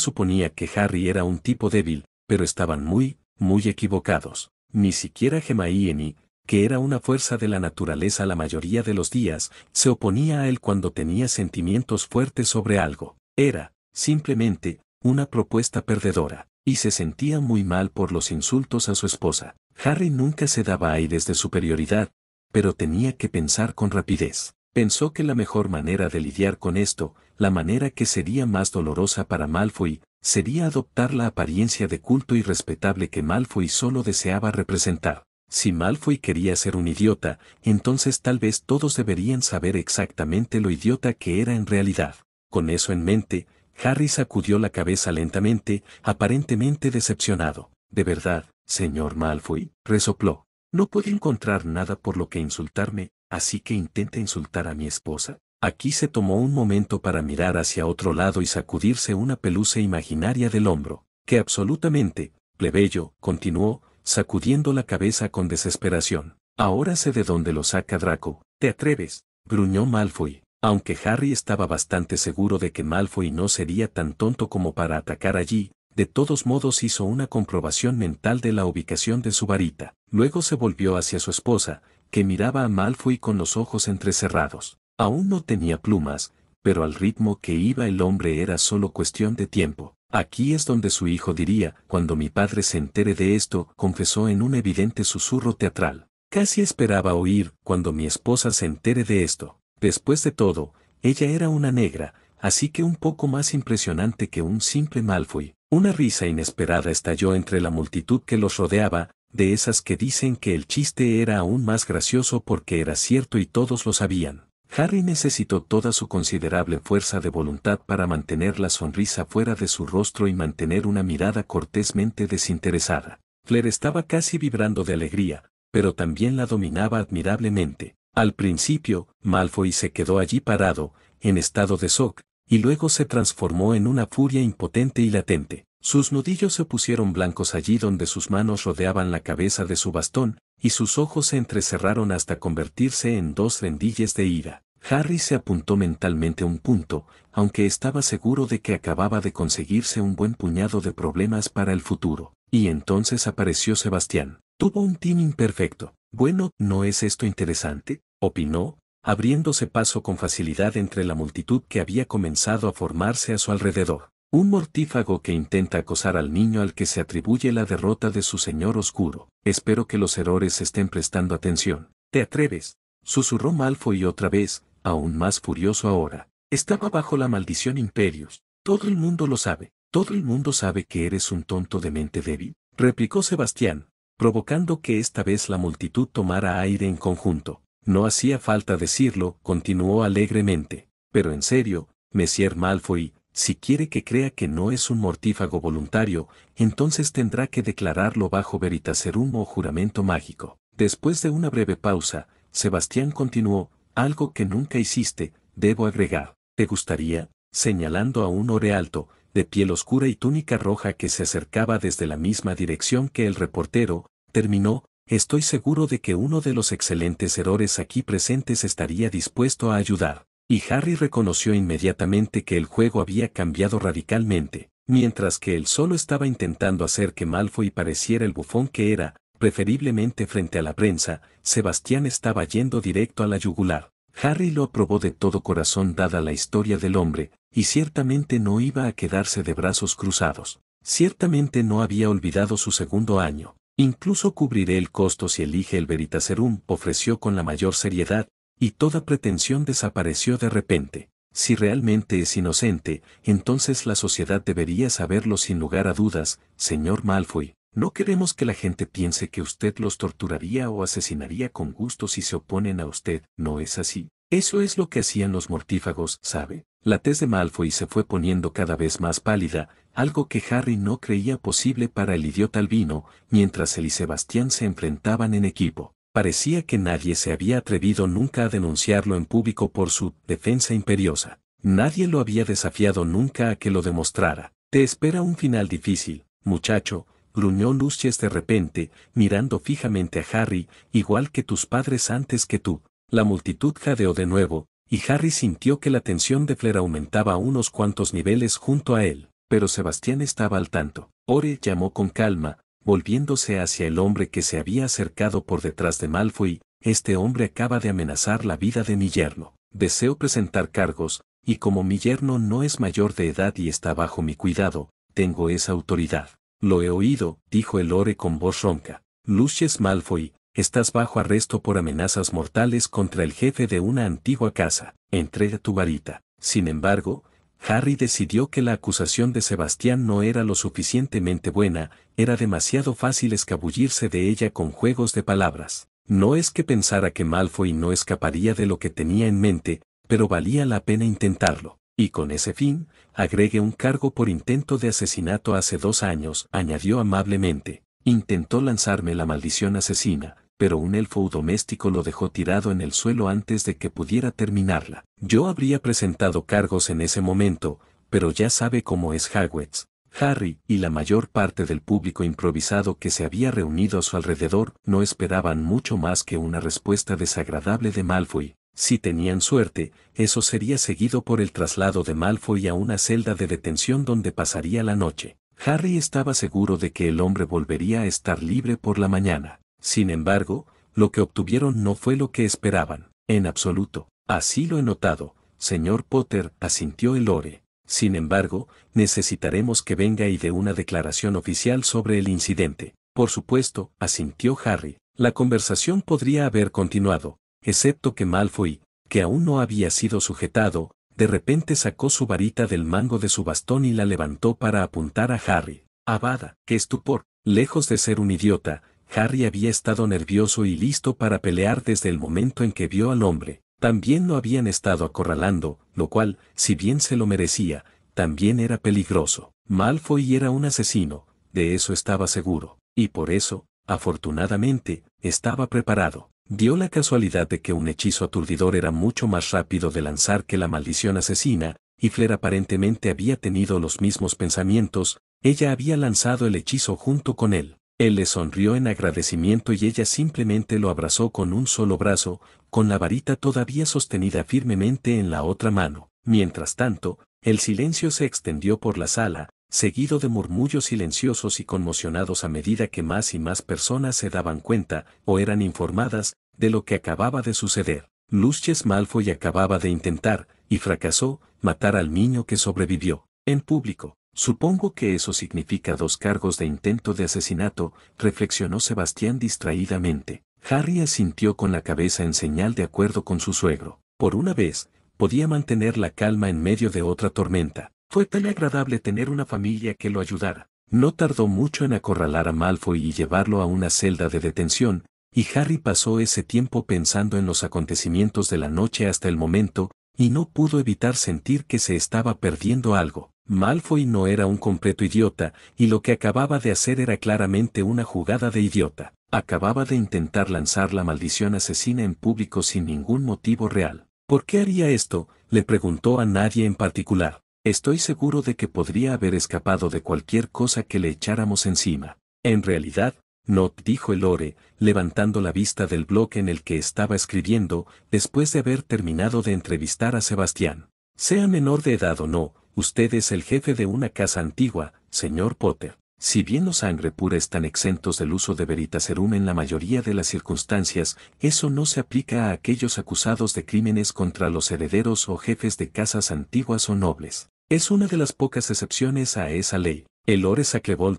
suponía que Harry era un tipo débil, pero estaban muy, muy equivocados. Ni siquiera Eni, que era una fuerza de la naturaleza la mayoría de los días, se oponía a él cuando tenía sentimientos fuertes sobre algo. Era, simplemente, una propuesta perdedora, y se sentía muy mal por los insultos a su esposa. Harry nunca se daba aires de superioridad, pero tenía que pensar con rapidez. Pensó que la mejor manera de lidiar con esto, la manera que sería más dolorosa para Malfoy, sería adoptar la apariencia de culto y respetable que Malfoy solo deseaba representar. Si Malfoy quería ser un idiota, entonces tal vez todos deberían saber exactamente lo idiota que era en realidad. Con eso en mente, Harry sacudió la cabeza lentamente, aparentemente decepcionado. De verdad, señor Malfoy, resopló. No puede encontrar nada por lo que insultarme, así que intenta insultar a mi esposa. Aquí se tomó un momento para mirar hacia otro lado y sacudirse una pelusa imaginaria del hombro, que absolutamente, plebeyo, continuó, sacudiendo la cabeza con desesperación. Ahora sé de dónde lo saca Draco. ¿Te atreves? gruñó Malfoy. Aunque Harry estaba bastante seguro de que Malfoy no sería tan tonto como para atacar allí, de todos modos hizo una comprobación mental de la ubicación de su varita. Luego se volvió hacia su esposa, que miraba a Malfoy con los ojos entrecerrados. Aún no tenía plumas, pero al ritmo que iba el hombre era solo cuestión de tiempo. Aquí es donde su hijo diría, cuando mi padre se entere de esto, confesó en un evidente susurro teatral. Casi esperaba oír, cuando mi esposa se entere de esto. Después de todo, ella era una negra, así que un poco más impresionante que un simple Malfoy, una risa inesperada estalló entre la multitud que los rodeaba, de esas que dicen que el chiste era aún más gracioso porque era cierto y todos lo sabían. Harry necesitó toda su considerable fuerza de voluntad para mantener la sonrisa fuera de su rostro y mantener una mirada cortésmente desinteresada. Flair estaba casi vibrando de alegría, pero también la dominaba admirablemente. Al principio, Malfoy se quedó allí parado, en estado de shock, y luego se transformó en una furia impotente y latente. Sus nudillos se pusieron blancos allí donde sus manos rodeaban la cabeza de su bastón, y sus ojos se entrecerraron hasta convertirse en dos rendillas de ira. Harry se apuntó mentalmente un punto, aunque estaba seguro de que acababa de conseguirse un buen puñado de problemas para el futuro. Y entonces apareció Sebastián. Tuvo un team imperfecto. Bueno, ¿no es esto interesante? opinó, abriéndose paso con facilidad entre la multitud que había comenzado a formarse a su alrededor. Un mortífago que intenta acosar al niño al que se atribuye la derrota de su señor oscuro. Espero que los errores estén prestando atención. ¿Te atreves? Susurró y otra vez, aún más furioso ahora. Estaba bajo la maldición Imperius. Todo el mundo lo sabe. Todo el mundo sabe que eres un tonto de mente débil. Replicó Sebastián, provocando que esta vez la multitud tomara aire en conjunto. No hacía falta decirlo, continuó alegremente. Pero en serio, Messier Malfoy, si quiere que crea que no es un mortífago voluntario, entonces tendrá que declararlo bajo veritaserum o juramento mágico. Después de una breve pausa, Sebastián continuó, algo que nunca hiciste, debo agregar. ¿Te gustaría? señalando a un ore alto, de piel oscura y túnica roja que se acercaba desde la misma dirección que el reportero, terminó, Estoy seguro de que uno de los excelentes errores aquí presentes estaría dispuesto a ayudar. Y Harry reconoció inmediatamente que el juego había cambiado radicalmente, mientras que él solo estaba intentando hacer que Malfoy pareciera el bufón que era, preferiblemente frente a la prensa, Sebastián estaba yendo directo a la yugular. Harry lo aprobó de todo corazón dada la historia del hombre, y ciertamente no iba a quedarse de brazos cruzados. Ciertamente no había olvidado su segundo año, Incluso cubriré el costo si elige el Veritaserum, ofreció con la mayor seriedad, y toda pretensión desapareció de repente. Si realmente es inocente, entonces la sociedad debería saberlo sin lugar a dudas, señor Malfoy. No queremos que la gente piense que usted los torturaría o asesinaría con gusto si se oponen a usted, ¿no es así? Eso es lo que hacían los mortífagos, ¿sabe? La tez de Malfoy se fue poniendo cada vez más pálida, algo que Harry no creía posible para el idiota albino, mientras él y Sebastián se enfrentaban en equipo. Parecía que nadie se había atrevido nunca a denunciarlo en público por su defensa imperiosa. Nadie lo había desafiado nunca a que lo demostrara. Te espera un final difícil, muchacho, gruñó Lucius de repente, mirando fijamente a Harry, igual que tus padres antes que tú. La multitud jadeó de nuevo, y Harry sintió que la tensión de Flair aumentaba a unos cuantos niveles junto a él, pero Sebastián estaba al tanto. Ore llamó con calma, volviéndose hacia el hombre que se había acercado por detrás de Malfoy, este hombre acaba de amenazar la vida de mi yerno. Deseo presentar cargos, y como mi yerno no es mayor de edad y está bajo mi cuidado, tengo esa autoridad. Lo he oído, dijo el Ore con voz ronca. Lucius Malfoy, estás bajo arresto por amenazas mortales contra el jefe de una antigua casa, entrega tu varita. Sin embargo, Harry decidió que la acusación de Sebastián no era lo suficientemente buena, era demasiado fácil escabullirse de ella con juegos de palabras. No es que pensara que y no escaparía de lo que tenía en mente, pero valía la pena intentarlo. Y con ese fin, agregue un cargo por intento de asesinato hace dos años, añadió amablemente. Intentó lanzarme la maldición asesina, pero un elfo doméstico lo dejó tirado en el suelo antes de que pudiera terminarla. Yo habría presentado cargos en ese momento, pero ya sabe cómo es Hagwitz. Harry y la mayor parte del público improvisado que se había reunido a su alrededor no esperaban mucho más que una respuesta desagradable de Malfoy. Si tenían suerte, eso sería seguido por el traslado de Malfoy a una celda de detención donde pasaría la noche. Harry estaba seguro de que el hombre volvería a estar libre por la mañana. Sin embargo, lo que obtuvieron no fue lo que esperaban, en absoluto. Así lo he notado, señor Potter, asintió el ore. Sin embargo, necesitaremos que venga y dé una declaración oficial sobre el incidente. Por supuesto, asintió Harry. La conversación podría haber continuado, excepto que Malfoy, que aún no había sido sujetado, de repente sacó su varita del mango de su bastón y la levantó para apuntar a Harry. Abada, qué estupor. Lejos de ser un idiota, Harry había estado nervioso y listo para pelear desde el momento en que vio al hombre. También lo habían estado acorralando, lo cual, si bien se lo merecía, también era peligroso. Malfoy era un asesino, de eso estaba seguro, y por eso, afortunadamente, estaba preparado. Dio la casualidad de que un hechizo aturdidor era mucho más rápido de lanzar que la maldición asesina, y Flair aparentemente había tenido los mismos pensamientos, ella había lanzado el hechizo junto con él. Él le sonrió en agradecimiento y ella simplemente lo abrazó con un solo brazo, con la varita todavía sostenida firmemente en la otra mano. Mientras tanto, el silencio se extendió por la sala, seguido de murmullos silenciosos y conmocionados a medida que más y más personas se daban cuenta, o eran informadas, de lo que acababa de suceder. Lucius Malfoy acababa de intentar, y fracasó, matar al niño que sobrevivió, en público. Supongo que eso significa dos cargos de intento de asesinato, reflexionó Sebastián distraídamente. Harry asintió con la cabeza en señal de acuerdo con su suegro. Por una vez, podía mantener la calma en medio de otra tormenta. Fue tan agradable tener una familia que lo ayudara. No tardó mucho en acorralar a Malfoy y llevarlo a una celda de detención, y Harry pasó ese tiempo pensando en los acontecimientos de la noche hasta el momento, y no pudo evitar sentir que se estaba perdiendo algo. Malfoy no era un completo idiota, y lo que acababa de hacer era claramente una jugada de idiota. Acababa de intentar lanzar la maldición asesina en público sin ningún motivo real. ¿Por qué haría esto? le preguntó a nadie en particular. Estoy seguro de que podría haber escapado de cualquier cosa que le echáramos encima. En realidad, no, dijo el Lore, levantando la vista del bloque en el que estaba escribiendo, después de haber terminado de entrevistar a Sebastián. Sea menor de edad o no, usted es el jefe de una casa antigua, señor Potter. Si bien los sangre pura están exentos del uso de veritaserum en la mayoría de las circunstancias, eso no se aplica a aquellos acusados de crímenes contra los herederos o jefes de casas antiguas o nobles. Es una de las pocas excepciones a esa ley. El Ore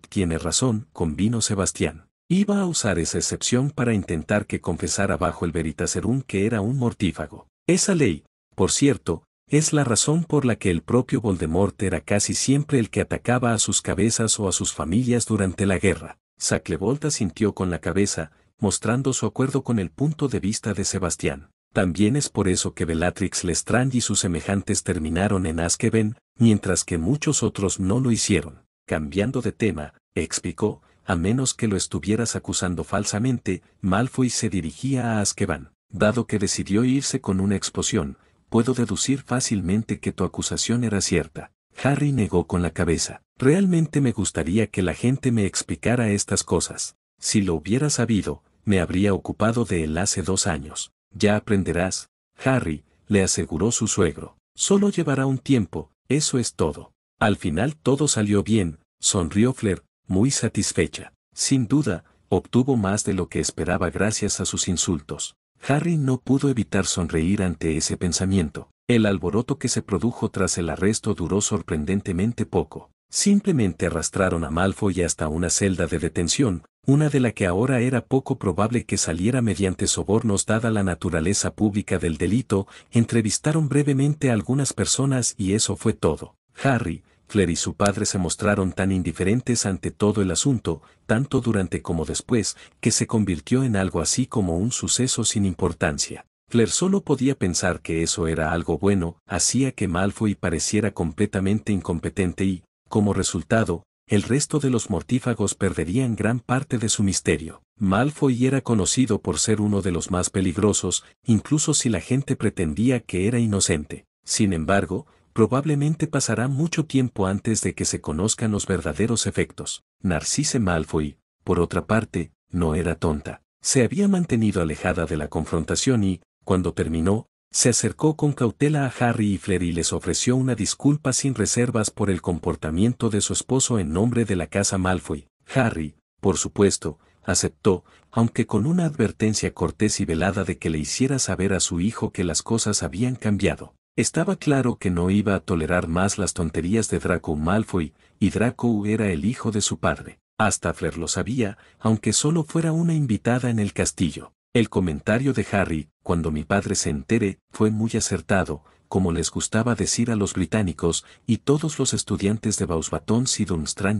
tiene razón, convino Sebastián. Iba a usar esa excepción para intentar que confesara bajo el veritaserum que era un mortífago. Esa ley, por cierto, es la razón por la que el propio Voldemort era casi siempre el que atacaba a sus cabezas o a sus familias durante la guerra. saclevolta sintió con la cabeza, mostrando su acuerdo con el punto de vista de Sebastián. También es por eso que Bellatrix Lestrange y sus semejantes terminaron en Azkaban, mientras que muchos otros no lo hicieron. Cambiando de tema, explicó, a menos que lo estuvieras acusando falsamente, Malfoy se dirigía a Azkaban. Dado que decidió irse con una explosión, puedo deducir fácilmente que tu acusación era cierta. Harry negó con la cabeza. Realmente me gustaría que la gente me explicara estas cosas. Si lo hubiera sabido, me habría ocupado de él hace dos años. Ya aprenderás, Harry, le aseguró su suegro. Solo llevará un tiempo, eso es todo. Al final todo salió bien, sonrió Flair, muy satisfecha. Sin duda, obtuvo más de lo que esperaba gracias a sus insultos. Harry no pudo evitar sonreír ante ese pensamiento. El alboroto que se produjo tras el arresto duró sorprendentemente poco. Simplemente arrastraron a Malfoy hasta una celda de detención, una de la que ahora era poco probable que saliera mediante sobornos dada la naturaleza pública del delito, entrevistaron brevemente a algunas personas y eso fue todo. Harry, Flair y su padre se mostraron tan indiferentes ante todo el asunto, tanto durante como después, que se convirtió en algo así como un suceso sin importancia. Flair solo podía pensar que eso era algo bueno, hacía que Malfoy pareciera completamente incompetente y, como resultado, el resto de los mortífagos perderían gran parte de su misterio. Malfoy era conocido por ser uno de los más peligrosos, incluso si la gente pretendía que era inocente. Sin embargo, Probablemente pasará mucho tiempo antes de que se conozcan los verdaderos efectos. Narcisse Malfoy, por otra parte, no era tonta. Se había mantenido alejada de la confrontación y, cuando terminó, se acercó con cautela a Harry y Flair y les ofreció una disculpa sin reservas por el comportamiento de su esposo en nombre de la casa Malfoy. Harry, por supuesto, aceptó, aunque con una advertencia cortés y velada de que le hiciera saber a su hijo que las cosas habían cambiado. Estaba claro que no iba a tolerar más las tonterías de Draco Malfoy, y Draco era el hijo de su padre. Hasta Flair lo sabía, aunque solo fuera una invitada en el castillo. El comentario de Harry, cuando mi padre se entere, fue muy acertado, como les gustaba decir a los británicos, y todos los estudiantes de Bausbatón y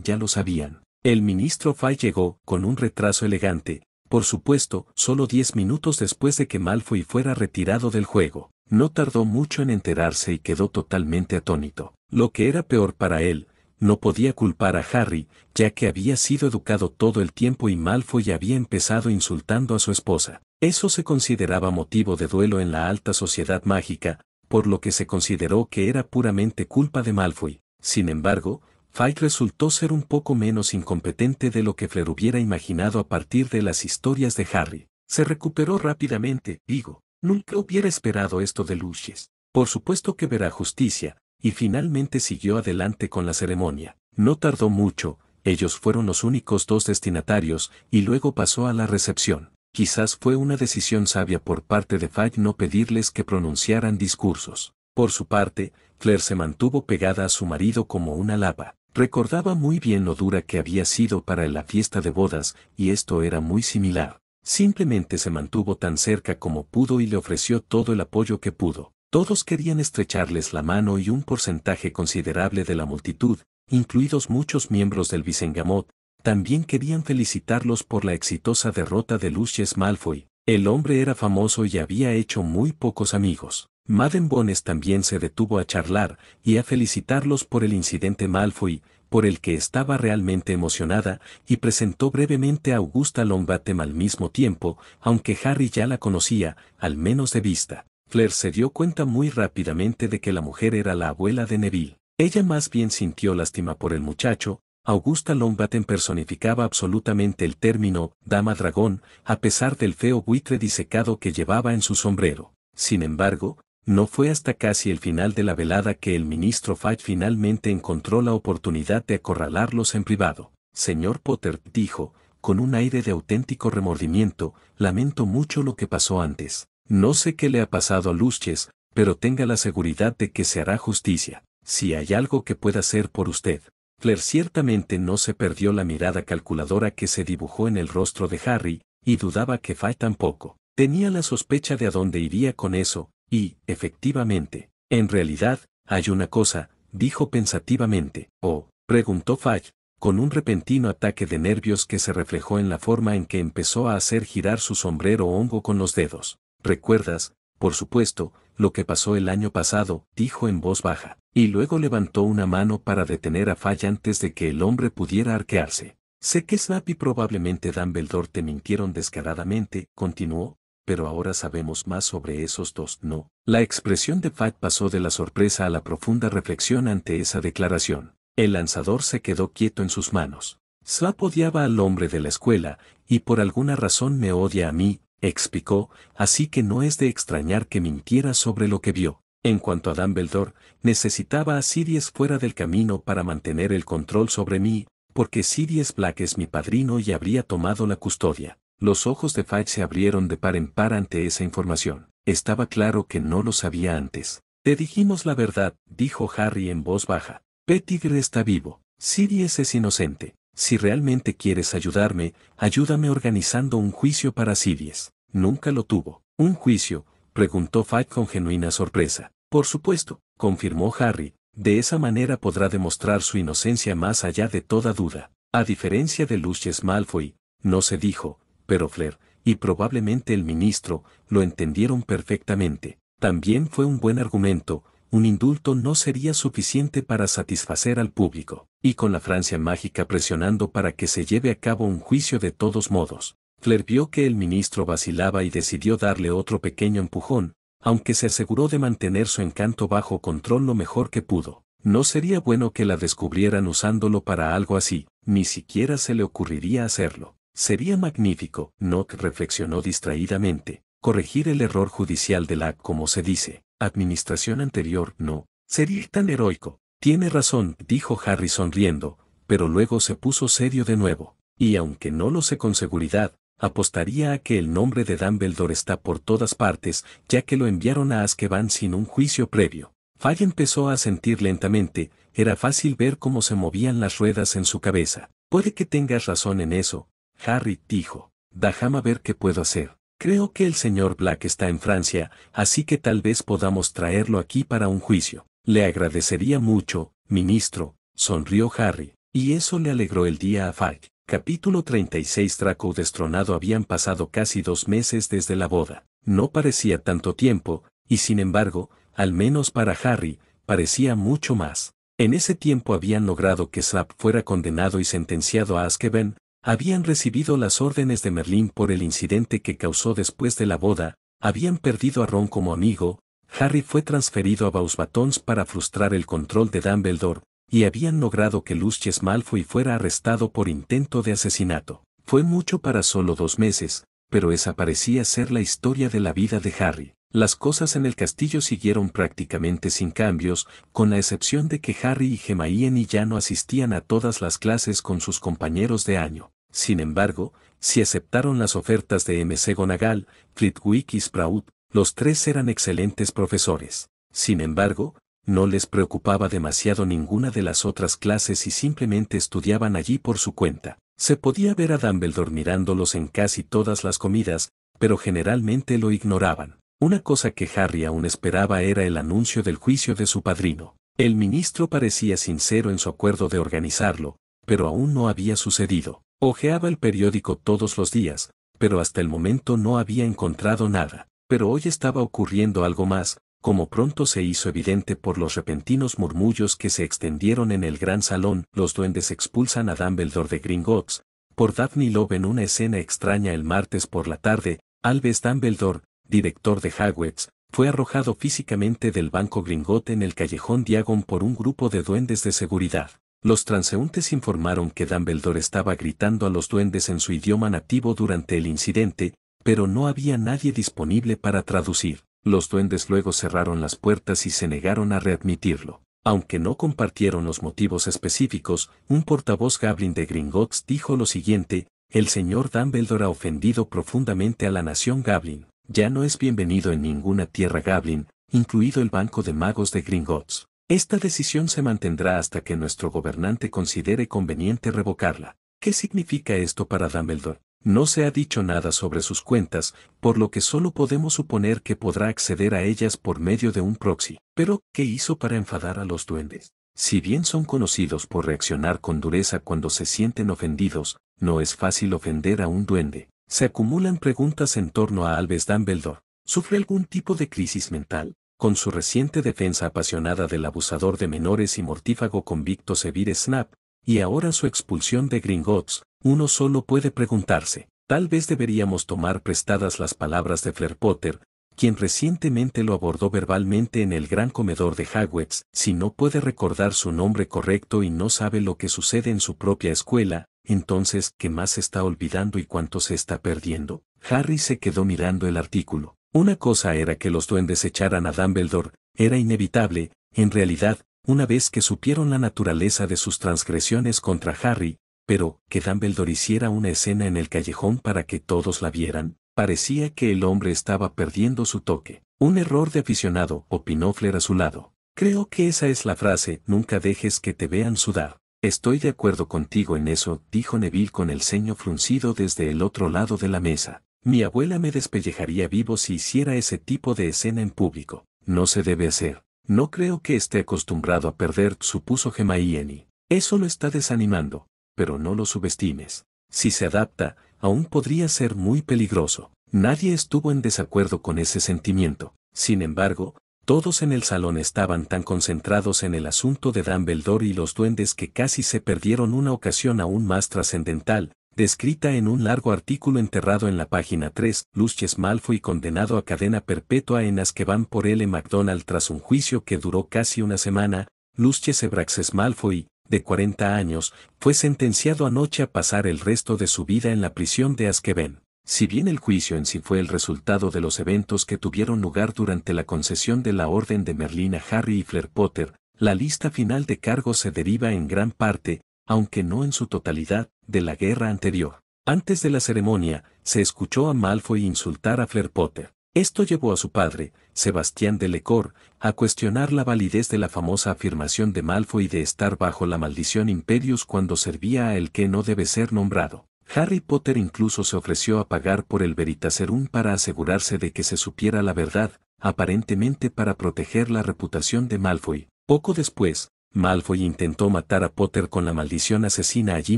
ya lo sabían. El ministro Fay llegó, con un retraso elegante, por supuesto, solo diez minutos después de que Malfoy fuera retirado del juego. No tardó mucho en enterarse y quedó totalmente atónito. Lo que era peor para él, no podía culpar a Harry, ya que había sido educado todo el tiempo y Malfoy había empezado insultando a su esposa. Eso se consideraba motivo de duelo en la alta sociedad mágica, por lo que se consideró que era puramente culpa de Malfoy. Sin embargo, Fight resultó ser un poco menos incompetente de lo que Fler hubiera imaginado a partir de las historias de Harry. Se recuperó rápidamente, digo, Nunca hubiera esperado esto de Luches. Por supuesto que verá justicia, y finalmente siguió adelante con la ceremonia. No tardó mucho, ellos fueron los únicos dos destinatarios, y luego pasó a la recepción. Quizás fue una decisión sabia por parte de Fay no pedirles que pronunciaran discursos. Por su parte, Claire se mantuvo pegada a su marido como una lapa. Recordaba muy bien lo dura que había sido para la fiesta de bodas, y esto era muy similar. Simplemente se mantuvo tan cerca como pudo y le ofreció todo el apoyo que pudo. Todos querían estrecharles la mano y un porcentaje considerable de la multitud, incluidos muchos miembros del Vicengamot, también querían felicitarlos por la exitosa derrota de Lucius Malfoy. El hombre era famoso y había hecho muy pocos amigos. Madden Bones también se detuvo a charlar y a felicitarlos por el incidente Malfoy, por el que estaba realmente emocionada, y presentó brevemente a Augusta Lombatem al mismo tiempo, aunque Harry ya la conocía, al menos de vista. Flair se dio cuenta muy rápidamente de que la mujer era la abuela de Neville. Ella más bien sintió lástima por el muchacho, Augusta Longbottom personificaba absolutamente el término dama dragón, a pesar del feo buitre disecado que llevaba en su sombrero. Sin embargo, no fue hasta casi el final de la velada que el ministro Fudge finalmente encontró la oportunidad de acorralarlos en privado. Señor Potter, dijo, con un aire de auténtico remordimiento, lamento mucho lo que pasó antes. No sé qué le ha pasado a Luches, pero tenga la seguridad de que se hará justicia, si hay algo que pueda hacer por usted. Flair ciertamente no se perdió la mirada calculadora que se dibujó en el rostro de Harry, y dudaba que Fay tampoco. Tenía la sospecha de a dónde iría con eso, y, efectivamente, en realidad, hay una cosa, dijo pensativamente, o, preguntó Fay, con un repentino ataque de nervios que se reflejó en la forma en que empezó a hacer girar su sombrero hongo con los dedos. ¿Recuerdas, por supuesto, lo que pasó el año pasado? dijo en voz baja, y luego levantó una mano para detener a Fay antes de que el hombre pudiera arquearse. Sé que Snap y probablemente Dumbledore te mintieron descaradamente, continuó, pero ahora sabemos más sobre esos dos, ¿no? La expresión de Fat pasó de la sorpresa a la profunda reflexión ante esa declaración. El lanzador se quedó quieto en sus manos. Slap odiaba al hombre de la escuela, y por alguna razón me odia a mí, explicó, así que no es de extrañar que mintiera sobre lo que vio. En cuanto a Dumbledore, necesitaba a Sirius fuera del camino para mantener el control sobre mí, porque Sirius Black es mi padrino y habría tomado la custodia. Los ojos de Fudge se abrieron de par en par ante esa información. Estaba claro que no lo sabía antes. Te dijimos la verdad, dijo Harry en voz baja. Pettigrew está vivo. Sirius es inocente. Si realmente quieres ayudarme, ayúdame organizando un juicio para Sirius. Nunca lo tuvo. ¿Un juicio? preguntó Fudge con genuina sorpresa. Por supuesto, confirmó Harry. De esa manera podrá demostrar su inocencia más allá de toda duda. A diferencia de Lucius Malfoy, no se dijo, pero Flair, y probablemente el ministro, lo entendieron perfectamente. También fue un buen argumento, un indulto no sería suficiente para satisfacer al público, y con la Francia mágica presionando para que se lleve a cabo un juicio de todos modos. Flair vio que el ministro vacilaba y decidió darle otro pequeño empujón, aunque se aseguró de mantener su encanto bajo control lo mejor que pudo. No sería bueno que la descubrieran usándolo para algo así, ni siquiera se le ocurriría hacerlo. Sería magnífico, Nock reflexionó distraídamente, corregir el error judicial de la, como se dice, administración anterior, no, sería tan heroico. Tiene razón, dijo Harry sonriendo, pero luego se puso serio de nuevo, y aunque no lo sé con seguridad, apostaría a que el nombre de Dumbledore está por todas partes, ya que lo enviaron a Azkaban sin un juicio previo. Fay empezó a sentir lentamente, era fácil ver cómo se movían las ruedas en su cabeza. Puede que tengas razón en eso, Harry dijo. "Déjame ver qué puedo hacer. Creo que el señor Black está en Francia, así que tal vez podamos traerlo aquí para un juicio. Le agradecería mucho, ministro, sonrió Harry, y eso le alegró el día a Falk. Capítulo 36 Draco destronado Habían pasado casi dos meses desde la boda. No parecía tanto tiempo, y sin embargo, al menos para Harry, parecía mucho más. En ese tiempo habían logrado que Slap fuera condenado y sentenciado a Azkaban, habían recibido las órdenes de Merlín por el incidente que causó después de la boda, habían perdido a Ron como amigo, Harry fue transferido a Bausbatons para frustrar el control de Dumbledore, y habían logrado que Lucius Malfoy fuera arrestado por intento de asesinato. Fue mucho para solo dos meses, pero esa parecía ser la historia de la vida de Harry. Las cosas en el castillo siguieron prácticamente sin cambios, con la excepción de que Harry y Hermione ya no asistían a todas las clases con sus compañeros de año. Sin embargo, si aceptaron las ofertas de M.C. Gonagal, Flitwick y Sprout, los tres eran excelentes profesores. Sin embargo, no les preocupaba demasiado ninguna de las otras clases y simplemente estudiaban allí por su cuenta. Se podía ver a Dumbledore mirándolos en casi todas las comidas, pero generalmente lo ignoraban. Una cosa que Harry aún esperaba era el anuncio del juicio de su padrino. El ministro parecía sincero en su acuerdo de organizarlo, pero aún no había sucedido. Ojeaba el periódico todos los días, pero hasta el momento no había encontrado nada. Pero hoy estaba ocurriendo algo más, como pronto se hizo evidente por los repentinos murmullos que se extendieron en el gran salón, los duendes expulsan a Dumbledore de Gringotts, por Daphne Love en una escena extraña el martes por la tarde, Alves Dumbledore, director de Hagwitz, fue arrojado físicamente del banco Gringot en el callejón Diagon por un grupo de duendes de seguridad. Los transeúntes informaron que Dumbledore estaba gritando a los duendes en su idioma nativo durante el incidente, pero no había nadie disponible para traducir. Los duendes luego cerraron las puertas y se negaron a readmitirlo. Aunque no compartieron los motivos específicos, un portavoz Gablin de Gringotts dijo lo siguiente, el señor Dumbledore ha ofendido profundamente a la nación Gablin ya no es bienvenido en ninguna tierra Gablin, incluido el Banco de Magos de Gringotts. Esta decisión se mantendrá hasta que nuestro gobernante considere conveniente revocarla. ¿Qué significa esto para Dumbledore? No se ha dicho nada sobre sus cuentas, por lo que solo podemos suponer que podrá acceder a ellas por medio de un proxy. Pero, ¿qué hizo para enfadar a los duendes? Si bien son conocidos por reaccionar con dureza cuando se sienten ofendidos, no es fácil ofender a un duende. Se acumulan preguntas en torno a Alves Dumbledore. ¿Sufre algún tipo de crisis mental? Con su reciente defensa apasionada del abusador de menores y mortífago convicto Sevier Snap, y ahora su expulsión de Gringotts, uno solo puede preguntarse, tal vez deberíamos tomar prestadas las palabras de Flair Potter, quien recientemente lo abordó verbalmente en el gran comedor de Hagwitz. si no puede recordar su nombre correcto y no sabe lo que sucede en su propia escuela, entonces, ¿qué más se está olvidando y cuánto se está perdiendo? Harry se quedó mirando el artículo. Una cosa era que los duendes echaran a Dumbledore, era inevitable, en realidad, una vez que supieron la naturaleza de sus transgresiones contra Harry, pero que Dumbledore hiciera una escena en el callejón para que todos la vieran, parecía que el hombre estaba perdiendo su toque. Un error de aficionado, opinó Flair a su lado. Creo que esa es la frase, nunca dejes que te vean sudar. Estoy de acuerdo contigo en eso, dijo Neville con el ceño fruncido desde el otro lado de la mesa. Mi abuela me despellejaría vivo si hiciera ese tipo de escena en público. No se debe hacer. No creo que esté acostumbrado a perder, supuso Gemaieni. Eso lo está desanimando, pero no lo subestimes. Si se adapta, aún podría ser muy peligroso. Nadie estuvo en desacuerdo con ese sentimiento. Sin embargo, todos en el salón estaban tan concentrados en el asunto de Dumbledore y los duendes que casi se perdieron una ocasión aún más trascendental, descrita en un largo artículo enterrado en la página 3, Lucius Malfoy condenado a cadena perpetua en Azkaban por L. MacDonald tras un juicio que duró casi una semana, Lucius Ebraxes Malfoy, de 40 años, fue sentenciado anoche a pasar el resto de su vida en la prisión de Azkaban. Si bien el juicio en sí fue el resultado de los eventos que tuvieron lugar durante la concesión de la Orden de Merlín a Harry y Flair Potter, la lista final de cargos se deriva en gran parte, aunque no en su totalidad, de la guerra anterior. Antes de la ceremonia, se escuchó a Malfoy insultar a Flair Potter. Esto llevó a su padre, Sebastián de Lecor, a cuestionar la validez de la famosa afirmación de Malfoy de estar bajo la maldición Imperius cuando servía a el que no debe ser nombrado. Harry Potter incluso se ofreció a pagar por el Veritaserum para asegurarse de que se supiera la verdad, aparentemente para proteger la reputación de Malfoy. Poco después, Malfoy intentó matar a Potter con la maldición asesina allí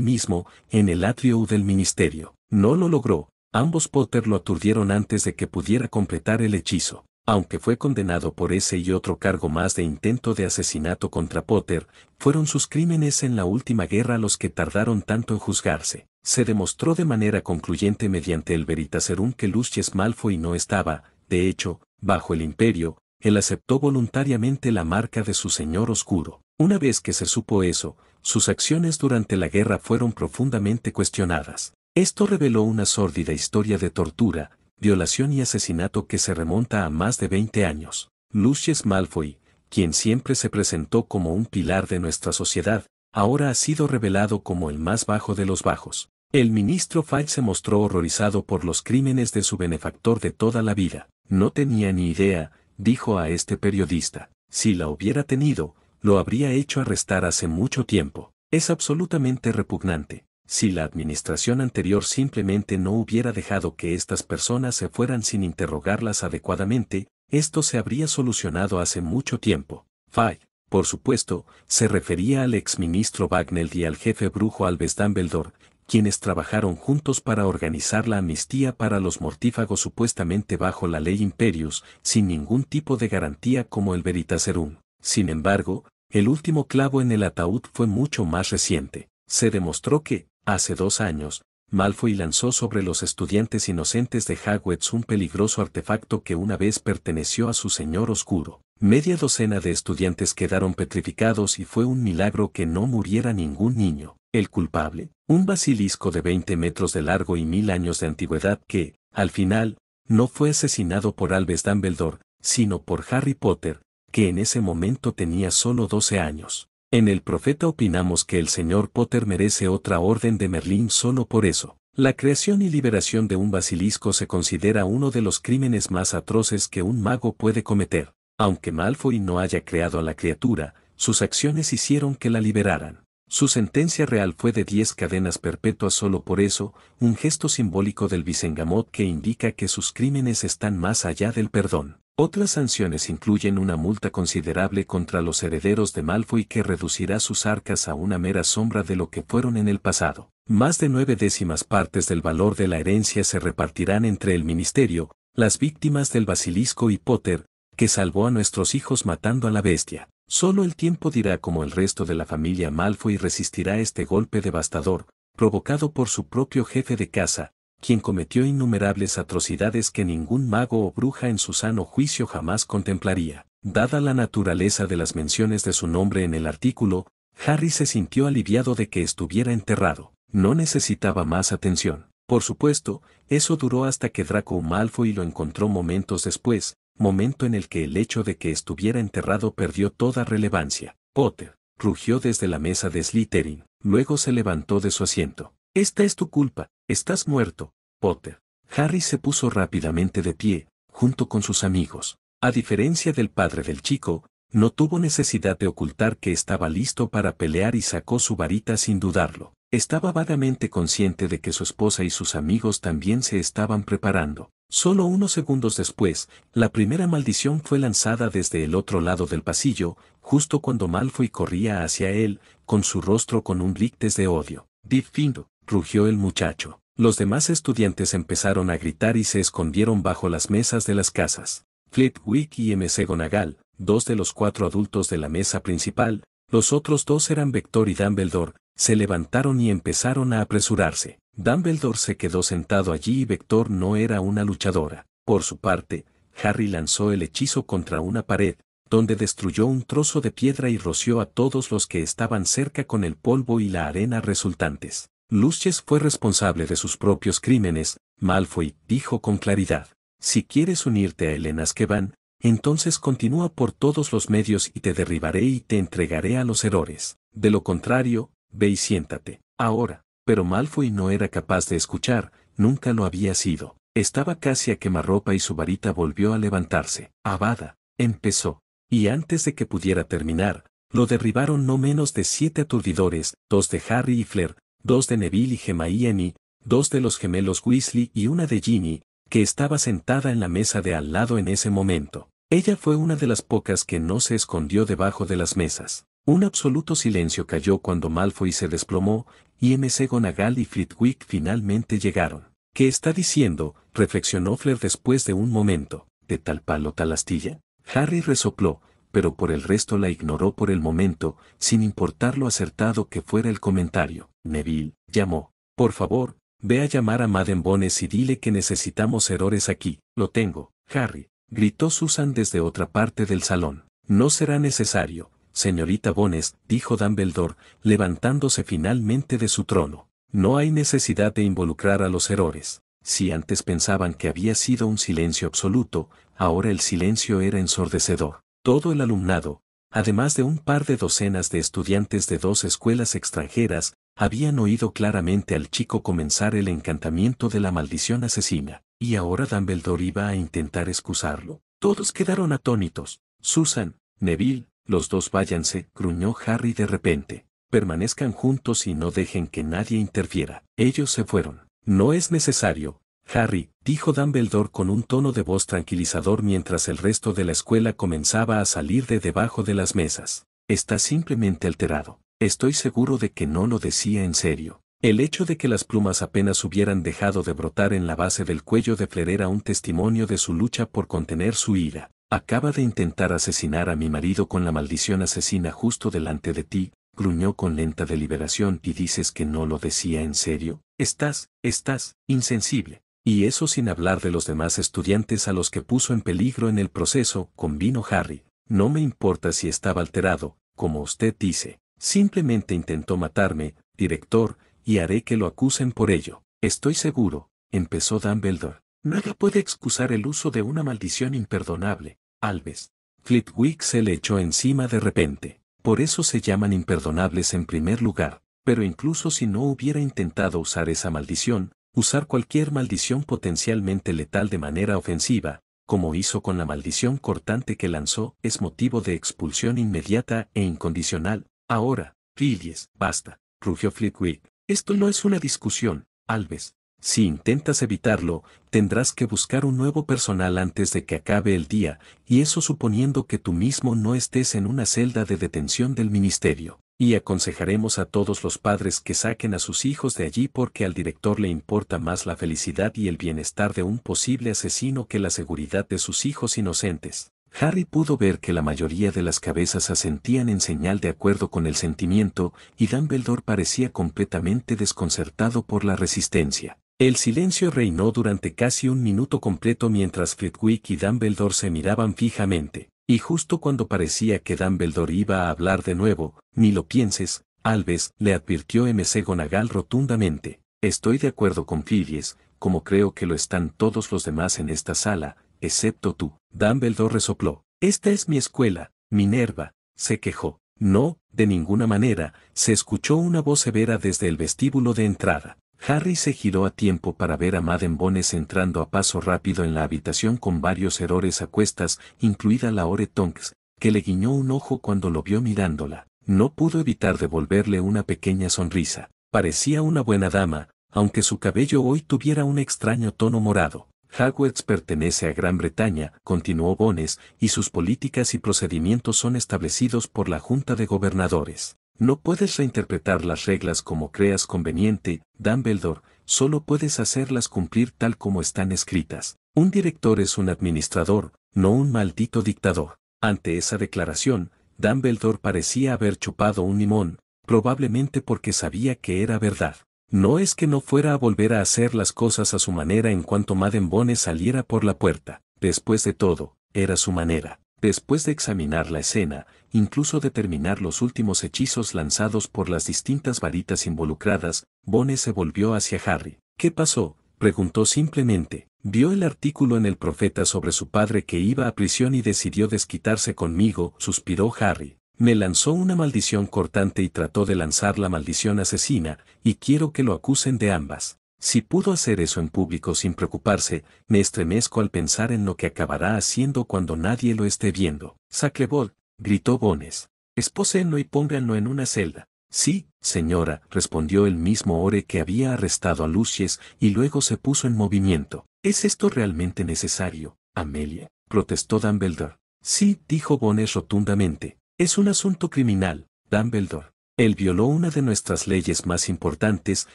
mismo, en el atrio del ministerio. No lo logró, ambos Potter lo aturdieron antes de que pudiera completar el hechizo aunque fue condenado por ese y otro cargo más de intento de asesinato contra Potter, fueron sus crímenes en la última guerra los que tardaron tanto en juzgarse. Se demostró de manera concluyente mediante el veritaserum que Lucius Malfoy no estaba, de hecho, bajo el imperio, él aceptó voluntariamente la marca de su señor oscuro. Una vez que se supo eso, sus acciones durante la guerra fueron profundamente cuestionadas. Esto reveló una sórdida historia de tortura, violación y asesinato que se remonta a más de 20 años. Lucius Malfoy, quien siempre se presentó como un pilar de nuestra sociedad, ahora ha sido revelado como el más bajo de los bajos. El ministro Fay se mostró horrorizado por los crímenes de su benefactor de toda la vida. No tenía ni idea, dijo a este periodista. Si la hubiera tenido, lo habría hecho arrestar hace mucho tiempo. Es absolutamente repugnante si la administración anterior simplemente no hubiera dejado que estas personas se fueran sin interrogarlas adecuadamente, esto se habría solucionado hace mucho tiempo. Fay, por supuesto, se refería al exministro Wagner y al jefe brujo Alves Dumbledore, quienes trabajaron juntos para organizar la amnistía para los mortífagos supuestamente bajo la ley Imperius, sin ningún tipo de garantía como el Veritaserum. Sin embargo, el último clavo en el ataúd fue mucho más reciente. Se demostró que, Hace dos años, Malfoy lanzó sobre los estudiantes inocentes de Hagwitz un peligroso artefacto que una vez perteneció a su señor oscuro. Media docena de estudiantes quedaron petrificados y fue un milagro que no muriera ningún niño. El culpable, un basilisco de 20 metros de largo y mil años de antigüedad que, al final, no fue asesinado por Alves Dumbledore, sino por Harry Potter, que en ese momento tenía solo 12 años. En el profeta opinamos que el señor Potter merece otra orden de Merlín solo por eso. La creación y liberación de un basilisco se considera uno de los crímenes más atroces que un mago puede cometer. Aunque Malfoy no haya creado a la criatura, sus acciones hicieron que la liberaran. Su sentencia real fue de diez cadenas perpetuas solo por eso, un gesto simbólico del Vicengamot que indica que sus crímenes están más allá del perdón. Otras sanciones incluyen una multa considerable contra los herederos de Malfoy que reducirá sus arcas a una mera sombra de lo que fueron en el pasado. Más de nueve décimas partes del valor de la herencia se repartirán entre el ministerio, las víctimas del basilisco y Potter, que salvó a nuestros hijos matando a la bestia. Solo el tiempo dirá cómo el resto de la familia Malfoy resistirá este golpe devastador, provocado por su propio jefe de casa, quien cometió innumerables atrocidades que ningún mago o bruja en su sano juicio jamás contemplaría. Dada la naturaleza de las menciones de su nombre en el artículo, Harry se sintió aliviado de que estuviera enterrado. No necesitaba más atención. Por supuesto, eso duró hasta que Draco Malfoy lo encontró momentos después, momento en el que el hecho de que estuviera enterrado perdió toda relevancia. Potter rugió desde la mesa de Slytherin, luego se levantó de su asiento. Esta es tu culpa, estás muerto, Potter. Harry se puso rápidamente de pie, junto con sus amigos. A diferencia del padre del chico, no tuvo necesidad de ocultar que estaba listo para pelear y sacó su varita sin dudarlo. Estaba vagamente consciente de que su esposa y sus amigos también se estaban preparando. Solo unos segundos después, la primera maldición fue lanzada desde el otro lado del pasillo, justo cuando Malfoy corría hacia él, con su rostro con un rictes de odio. Difindo, rugió el muchacho. Los demás estudiantes empezaron a gritar y se escondieron bajo las mesas de las casas. Flitwick y MC Gonagal, dos de los cuatro adultos de la mesa principal, los otros dos eran Vector y Dumbledore, se levantaron y empezaron a apresurarse. Dumbledore se quedó sentado allí y Vector no era una luchadora. Por su parte, Harry lanzó el hechizo contra una pared, donde destruyó un trozo de piedra y roció a todos los que estaban cerca con el polvo y la arena resultantes. Luches fue responsable de sus propios crímenes, Malfoy dijo con claridad. Si quieres unirte a que van, entonces continúa por todos los medios y te derribaré y te entregaré a los errores. De lo contrario, ve y siéntate. Ahora, pero Malfoy no era capaz de escuchar, nunca lo había sido. Estaba casi a quemarropa y su varita volvió a levantarse. Abada, empezó. Y antes de que pudiera terminar, lo derribaron no menos de siete aturdidores, dos de Harry y Flair, dos de Neville y Gemma y dos de los gemelos Weasley y una de Ginny, que estaba sentada en la mesa de al lado en ese momento. Ella fue una de las pocas que no se escondió debajo de las mesas. Un absoluto silencio cayó cuando Malfoy se desplomó, y M.C. Gonagall y Flitwick finalmente llegaron. ¿Qué está diciendo? reflexionó Flair después de un momento. ¿De tal palo tal astilla? Harry resopló, pero por el resto la ignoró por el momento, sin importar lo acertado que fuera el comentario. Neville llamó. Por favor, ve a llamar a Madden Bones y dile que necesitamos errores aquí. Lo tengo, Harry, gritó Susan desde otra parte del salón. No será necesario, señorita Bones, dijo Dumbledore, levantándose finalmente de su trono. No hay necesidad de involucrar a los errores. Si antes pensaban que había sido un silencio absoluto, ahora el silencio era ensordecedor todo el alumnado, además de un par de docenas de estudiantes de dos escuelas extranjeras, habían oído claramente al chico comenzar el encantamiento de la maldición asesina, y ahora Dumbledore iba a intentar excusarlo. Todos quedaron atónitos. Susan, Neville, los dos váyanse, gruñó Harry de repente. Permanezcan juntos y no dejen que nadie interfiera. Ellos se fueron. No es necesario, Harry, dijo Dumbledore con un tono de voz tranquilizador mientras el resto de la escuela comenzaba a salir de debajo de las mesas. Está simplemente alterado. Estoy seguro de que no lo decía en serio. El hecho de que las plumas apenas hubieran dejado de brotar en la base del cuello de Fler era un testimonio de su lucha por contener su ira. Acaba de intentar asesinar a mi marido con la maldición asesina justo delante de ti, gruñó con lenta deliberación y dices que no lo decía en serio. Estás, estás, insensible. Y eso sin hablar de los demás estudiantes a los que puso en peligro en el proceso, convino Harry. No me importa si estaba alterado, como usted dice. Simplemente intentó matarme, director, y haré que lo acusen por ello. Estoy seguro, empezó Dumbledore. Nada puede excusar el uso de una maldición imperdonable, Alves. Flitwick se le echó encima de repente. Por eso se llaman imperdonables en primer lugar. Pero incluso si no hubiera intentado usar esa maldición, usar cualquier maldición potencialmente letal de manera ofensiva, como hizo con la maldición cortante que lanzó, es motivo de expulsión inmediata e incondicional. Ahora, Filies, basta, rugió Flitwick. Esto no es una discusión, Alves. Si intentas evitarlo, tendrás que buscar un nuevo personal antes de que acabe el día, y eso suponiendo que tú mismo no estés en una celda de detención del ministerio y aconsejaremos a todos los padres que saquen a sus hijos de allí porque al director le importa más la felicidad y el bienestar de un posible asesino que la seguridad de sus hijos inocentes. Harry pudo ver que la mayoría de las cabezas asentían en señal de acuerdo con el sentimiento, y Dumbledore parecía completamente desconcertado por la resistencia. El silencio reinó durante casi un minuto completo mientras Flitwick y Dumbledore se miraban fijamente. Y justo cuando parecía que Dumbledore iba a hablar de nuevo, ni lo pienses, Alves, le advirtió MC Gonagal rotundamente. Estoy de acuerdo con Fides, como creo que lo están todos los demás en esta sala, excepto tú. Dumbledore resopló. Esta es mi escuela, Minerva, se quejó. No, de ninguna manera, se escuchó una voz severa desde el vestíbulo de entrada. Harry se giró a tiempo para ver a Madden Bones entrando a paso rápido en la habitación con varios errores a cuestas, incluida la Ore Tonks, que le guiñó un ojo cuando lo vio mirándola. No pudo evitar devolverle una pequeña sonrisa. Parecía una buena dama, aunque su cabello hoy tuviera un extraño tono morado. Hogwarts pertenece a Gran Bretaña, continuó Bones, y sus políticas y procedimientos son establecidos por la Junta de Gobernadores. No puedes reinterpretar las reglas como creas conveniente, Dumbledore, solo puedes hacerlas cumplir tal como están escritas. Un director es un administrador, no un maldito dictador. Ante esa declaración, Dumbledore parecía haber chupado un limón, probablemente porque sabía que era verdad. No es que no fuera a volver a hacer las cosas a su manera en cuanto Madden saliera por la puerta. Después de todo, era su manera después de examinar la escena, incluso determinar los últimos hechizos lanzados por las distintas varitas involucradas, Bone se volvió hacia Harry. ¿Qué pasó? preguntó simplemente. Vio el artículo en el profeta sobre su padre que iba a prisión y decidió desquitarse conmigo, suspiró Harry. Me lanzó una maldición cortante y trató de lanzar la maldición asesina, y quiero que lo acusen de ambas. Si pudo hacer eso en público sin preocuparse, me estremezco al pensar en lo que acabará haciendo cuando nadie lo esté viendo. Sacrebol, gritó Bones. Espósenlo y pónganlo en una celda. Sí, señora, respondió el mismo Ore que había arrestado a Lucies y luego se puso en movimiento. ¿Es esto realmente necesario, Amelia? protestó Dumbledore. Sí, dijo Bones rotundamente. Es un asunto criminal, Dumbledore. Él violó una de nuestras leyes más importantes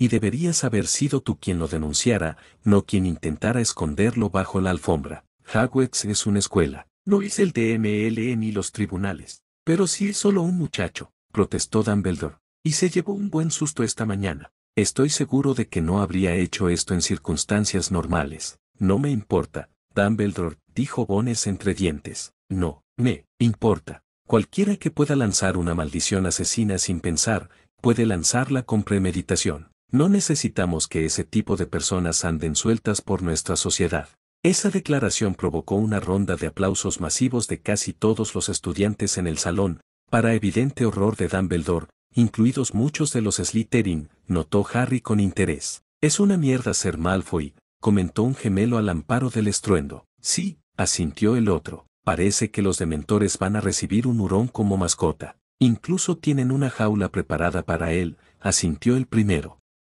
y deberías haber sido tú quien lo denunciara, no quien intentara esconderlo bajo la alfombra. Hagwex es una escuela. No es el DML ni los tribunales. Pero sí es solo un muchacho, protestó Dumbledore. Y se llevó un buen susto esta mañana. Estoy seguro de que no habría hecho esto en circunstancias normales. No me importa, Dumbledore, dijo Bones entre dientes. No, me importa. Cualquiera que pueda lanzar una maldición asesina sin pensar, puede lanzarla con premeditación. No necesitamos que ese tipo de personas anden sueltas por nuestra sociedad. Esa declaración provocó una ronda de aplausos masivos de casi todos los estudiantes en el salón, para evidente horror de Dumbledore, incluidos muchos de los Slytherin, notó Harry con interés. Es una mierda ser Malfoy, comentó un gemelo al amparo del estruendo. Sí, asintió el otro parece que los dementores van a recibir un hurón como mascota. Incluso tienen una jaula preparada para él, asintió el primero.